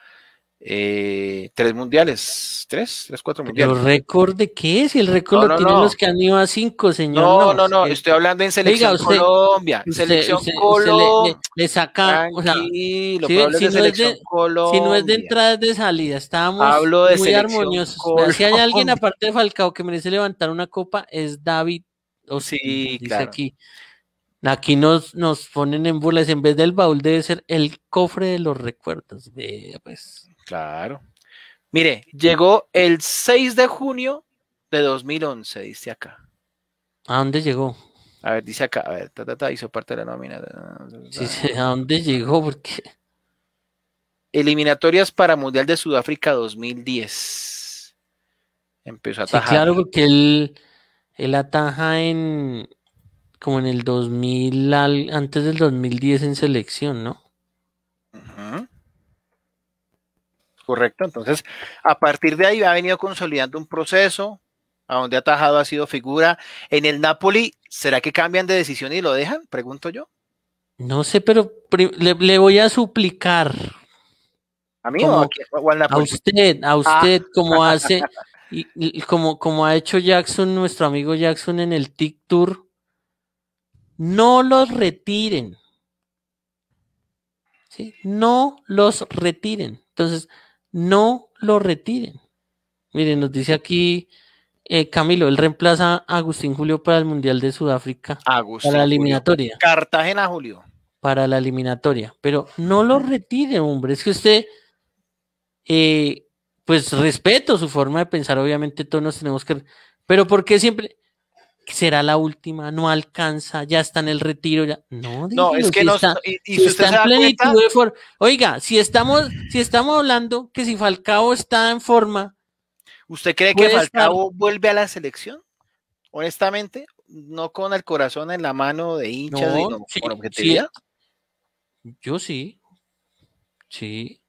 eh, tres mundiales, tres, tres, cuatro mundiales. ¿El récord de qué es? El récord lo tienen los que han ido a cinco, señor. No, no, no, estoy hablando en Selección Colombia. selección Colombia. Le, o sea, si, no es de, si no es de entrada, es de salida. Estábamos muy armoniosos. Si hay alguien aparte de Falcao que merece levantar una copa, es David. O sí, dice claro. aquí. Aquí nos, nos ponen en burlas, en vez del baúl debe ser el cofre de los recuerdos. de, pues. Claro. Mire, llegó el 6 de junio de 2011, dice acá. ¿A dónde llegó? A ver, dice acá, a ver, hizo parte de la nómina. Sí, ¿a dónde llegó? Porque. Eliminatorias para Mundial de Sudáfrica 2010. Empezó a atajar. claro, porque él, él ataja en. como en el 2000, antes del 2010 en selección, ¿no? Correcto, entonces a partir de ahí ha venido consolidando un proceso a donde ha tajado ha sido figura. En el Napoli, ¿será que cambian de decisión y lo dejan? Pregunto yo. No sé, pero le, voy a suplicar. ¿A mí o, A usted, a ah. usted, como hace, y, como, ha hecho Jackson, nuestro amigo Jackson en el TIC Tour, no los retiren. No los retiren. Entonces, no lo retiren. Miren, nos dice aquí eh, Camilo, él reemplaza a Agustín Julio para el Mundial de Sudáfrica. Agustín para la eliminatoria. Cartagena Julio. Para la eliminatoria. Pero no lo retiren, hombre. Es que usted, eh, pues respeto su forma de pensar. Obviamente todos nos tenemos que... Pero ¿por qué siempre? será la última, no alcanza, ya está en el retiro, ya. No, es que, no. Está, Oiga, si estamos, si estamos hablando que si Falcao está en forma. ¿Usted cree que Falcao vuelve a la selección? Honestamente, no con el corazón en la mano de hinchas, no, con objetividad. Yo sí. Sí.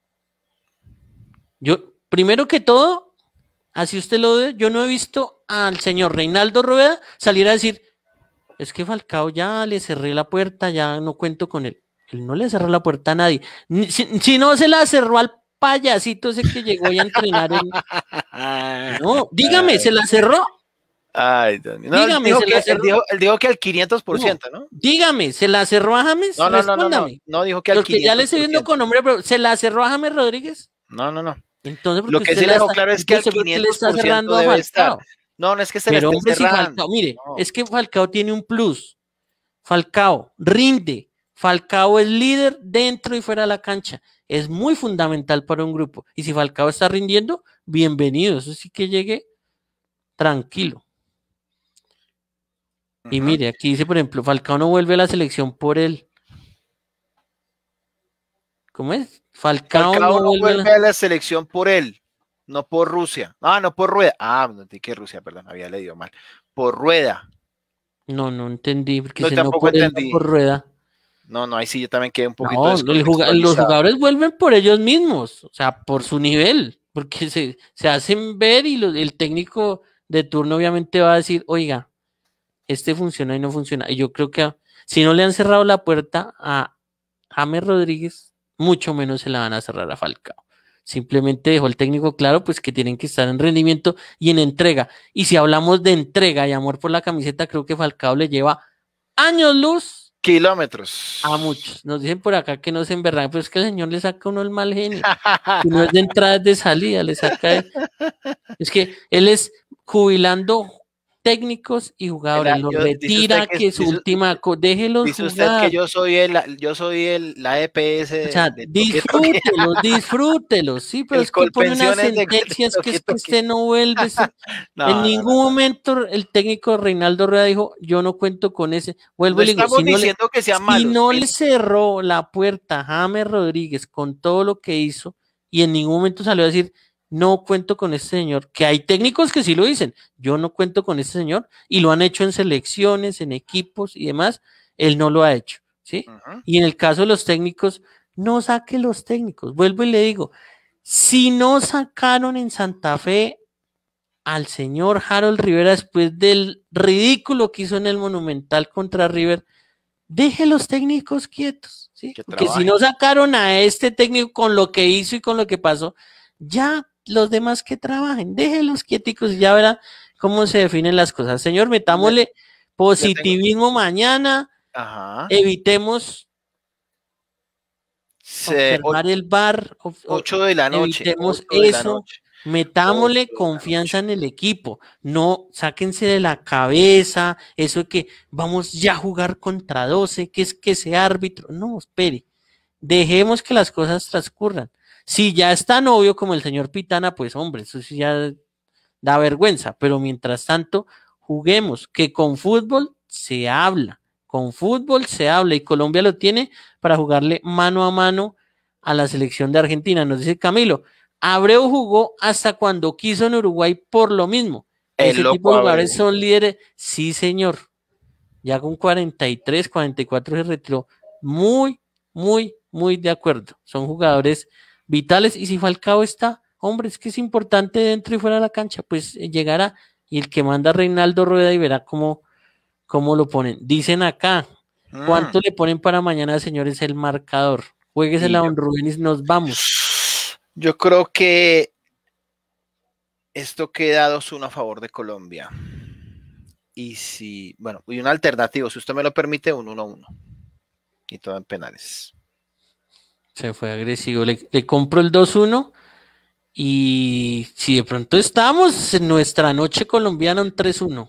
Yo, primero que todo, Así usted lo ve, yo no he visto al señor Reinaldo Rueda salir a decir, es que Falcao ya le cerré la puerta, ya no cuento con él. Él no le cerró la puerta a nadie. Si, no se la cerró al payasito ese que llegó a entrenar. No, dígame, ¿se la cerró? Ay, dígame, Él dijo, que al 500%, ¿no? Dígame, ¿se la cerró a James? No, no, no, no, no, dijo que al ya le con nombre, ¿se la cerró a James Rodríguez? No, no, no. Entonces, lo que le está claro es que estar. No, no es que se le esté hombre, si Falcao, mire, es que Falcao tiene un plus. Falcao rinde. Falcao es líder dentro y fuera de la cancha. Es muy fundamental para un grupo. Y si Falcao está rindiendo, bienvenido. Eso sí que llegue tranquilo. Y mire, aquí dice, por ejemplo, Falcao no vuelve a la selección por él. ¿Cómo es? Falcao, no, vuelve, a, la... selección por él, no por Rusia. Ah, no por Rueda. Ah, no entendí que Rusia, perdón, había leído mal. Por Rueda. No, no entendí. Porque no, tampoco entendí. por Rueda. No, no, ahí sí yo también quedé un poquito. los jugadores vuelven por ellos mismos, o sea, por su nivel, porque se, se hacen ver y el técnico de turno obviamente va a decir, oiga, este funciona y no funciona. Y yo creo que si no le han cerrado la puerta a James Rodríguez, mucho menos se la van a cerrar a Falcao. Simplemente dejó el técnico claro, pues que tienen que estar en rendimiento y en entrega. Y si hablamos de entrega y amor por la camiseta, creo que Falcao le lleva años luz. Kilómetros. A muchos. Nos dicen por acá que no se enverran, pero es que el señor le saca uno el mal genio. no es de entrada, es de salida, le saca. Es que él es jubilando técnicos y jugadores. Los retira, que, su última. Déjelos dice usted que yo soy, yo soy el, la EPS. disfrútelo disfrútelo Sí, pero es que pone unas sentencias es que usted no vuelve. en ningún momento el técnico Reinaldo Rueda dijo: Yo no cuento con ese. Vuelvo y digo: no, le, no le cerró la puerta a James Rodríguez con todo lo que hizo, y en ningún momento salió a decir no cuento con este señor, que hay técnicos que sí lo dicen, yo no cuento con este señor y lo han hecho en selecciones, en equipos y demás, él no lo ha hecho, ¿sí? Y en el caso de los técnicos, no saque los técnicos, vuelvo y le digo, si no sacaron en Santa Fe al señor Harold Rivera después del ridículo que hizo en el Monumental contra River, deje los técnicos quietos, ¿sí? Que Porque si no sacaron a este técnico con lo que hizo y con lo que pasó, ya los demás que trabajen, déjenlos quieticos y ya verá cómo se definen las cosas. Señor, metámosle positivismo mañana, evitemos cerrar el bar. 8 de la noche. Evitemos eso. Metámosle confianza en el equipo, no sáquense de la cabeza eso que vamos ya a jugar contra 12, que es que sea árbitro, no, espere, dejemos que las cosas transcurran. Si ya es tan obvio como el señor Pitana, pues hombre, eso sí ya da vergüenza. Pero mientras tanto, juguemos, que con fútbol se habla, con fútbol se habla y Colombia lo tiene para jugarle mano a mano a la selección de Argentina. Nos dice Camilo, Abreu jugó hasta cuando quiso en Uruguay por lo mismo. El Ese de jugadores son líderes. Sí, señor. Ya con 43, 44 se retiró. Muy, muy, muy de acuerdo. Son jugadores vitales. Y si Falcao está, hombre, es que es importante dentro y fuera de la cancha, pues eh, llegará. Y el que manda Reinaldo Rueda y verá cómo, cómo lo ponen. Dicen acá, mm. ¿cuánto le ponen para mañana, señores, el marcador? Jueguesela, don Rubén, y nos vamos. Yo creo que esto queda 2-1 a favor de Colombia. Y si, bueno, y una alternativa si usted me lo permite, un 1-1. Y todo en penales. Se fue agresivo, le, compro compró el 2-1. Y si de pronto estamos en nuestra noche colombiana un 3-1,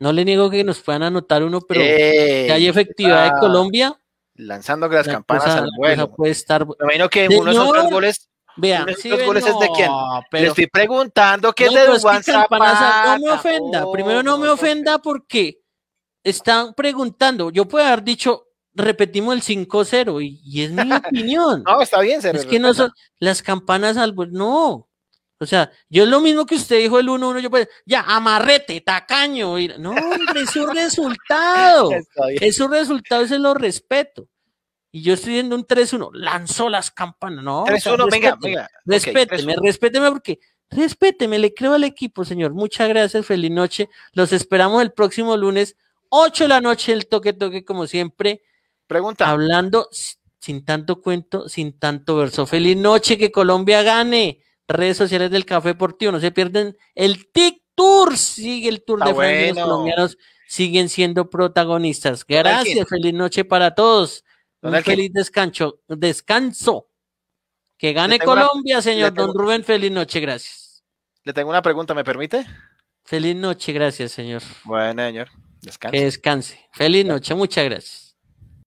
no le niego que nos puedan anotar uno, pero si hay efectividad de ah, Colombia. Lanzando las campanas al vuelo. Puede estar... Me imagino que uno de esos tres goles. Vean, sí, los goles es de quién. le estoy preguntando qué es de no, No me ofenda. Primero no me oh, ofenda porque están preguntando. Yo puedo haber dicho, repetimos el 5-0 y, es mi opinión. no, está bien, Es que no son las campanas al no. O sea, yo es lo mismo que usted dijo el 1-1, yo pues, ya, amarrete, tacaño. no, es un resultado. es un resultado, ese lo respeto. Y yo estoy viendo un 3-1, lanzó las campanas. No, 3-1, venga, venga. Respéteme, respéteme porque respéteme, le creo al equipo, señor. Muchas gracias, feliz noche. Los esperamos el próximo lunes, 8 de la noche, el toque toque como siempre. Pregunta. Hablando sin tanto cuento, sin tanto verso. Feliz noche, que Colombia gane. Redes sociales del Café Deportivo, no se pierden. El TIC Tour sigue el Tour de Francia. Los colombianos siguen siendo protagonistas. Gracias, feliz noche para todos. Un feliz descanso. Descanso. Que gane Colombia, señor Don Rubén. Feliz noche, gracias. Le tengo una pregunta, ¿me permite? Feliz noche, gracias, señor. Bueno, señor. Descanse. descanse. Feliz noche, muchas gracias.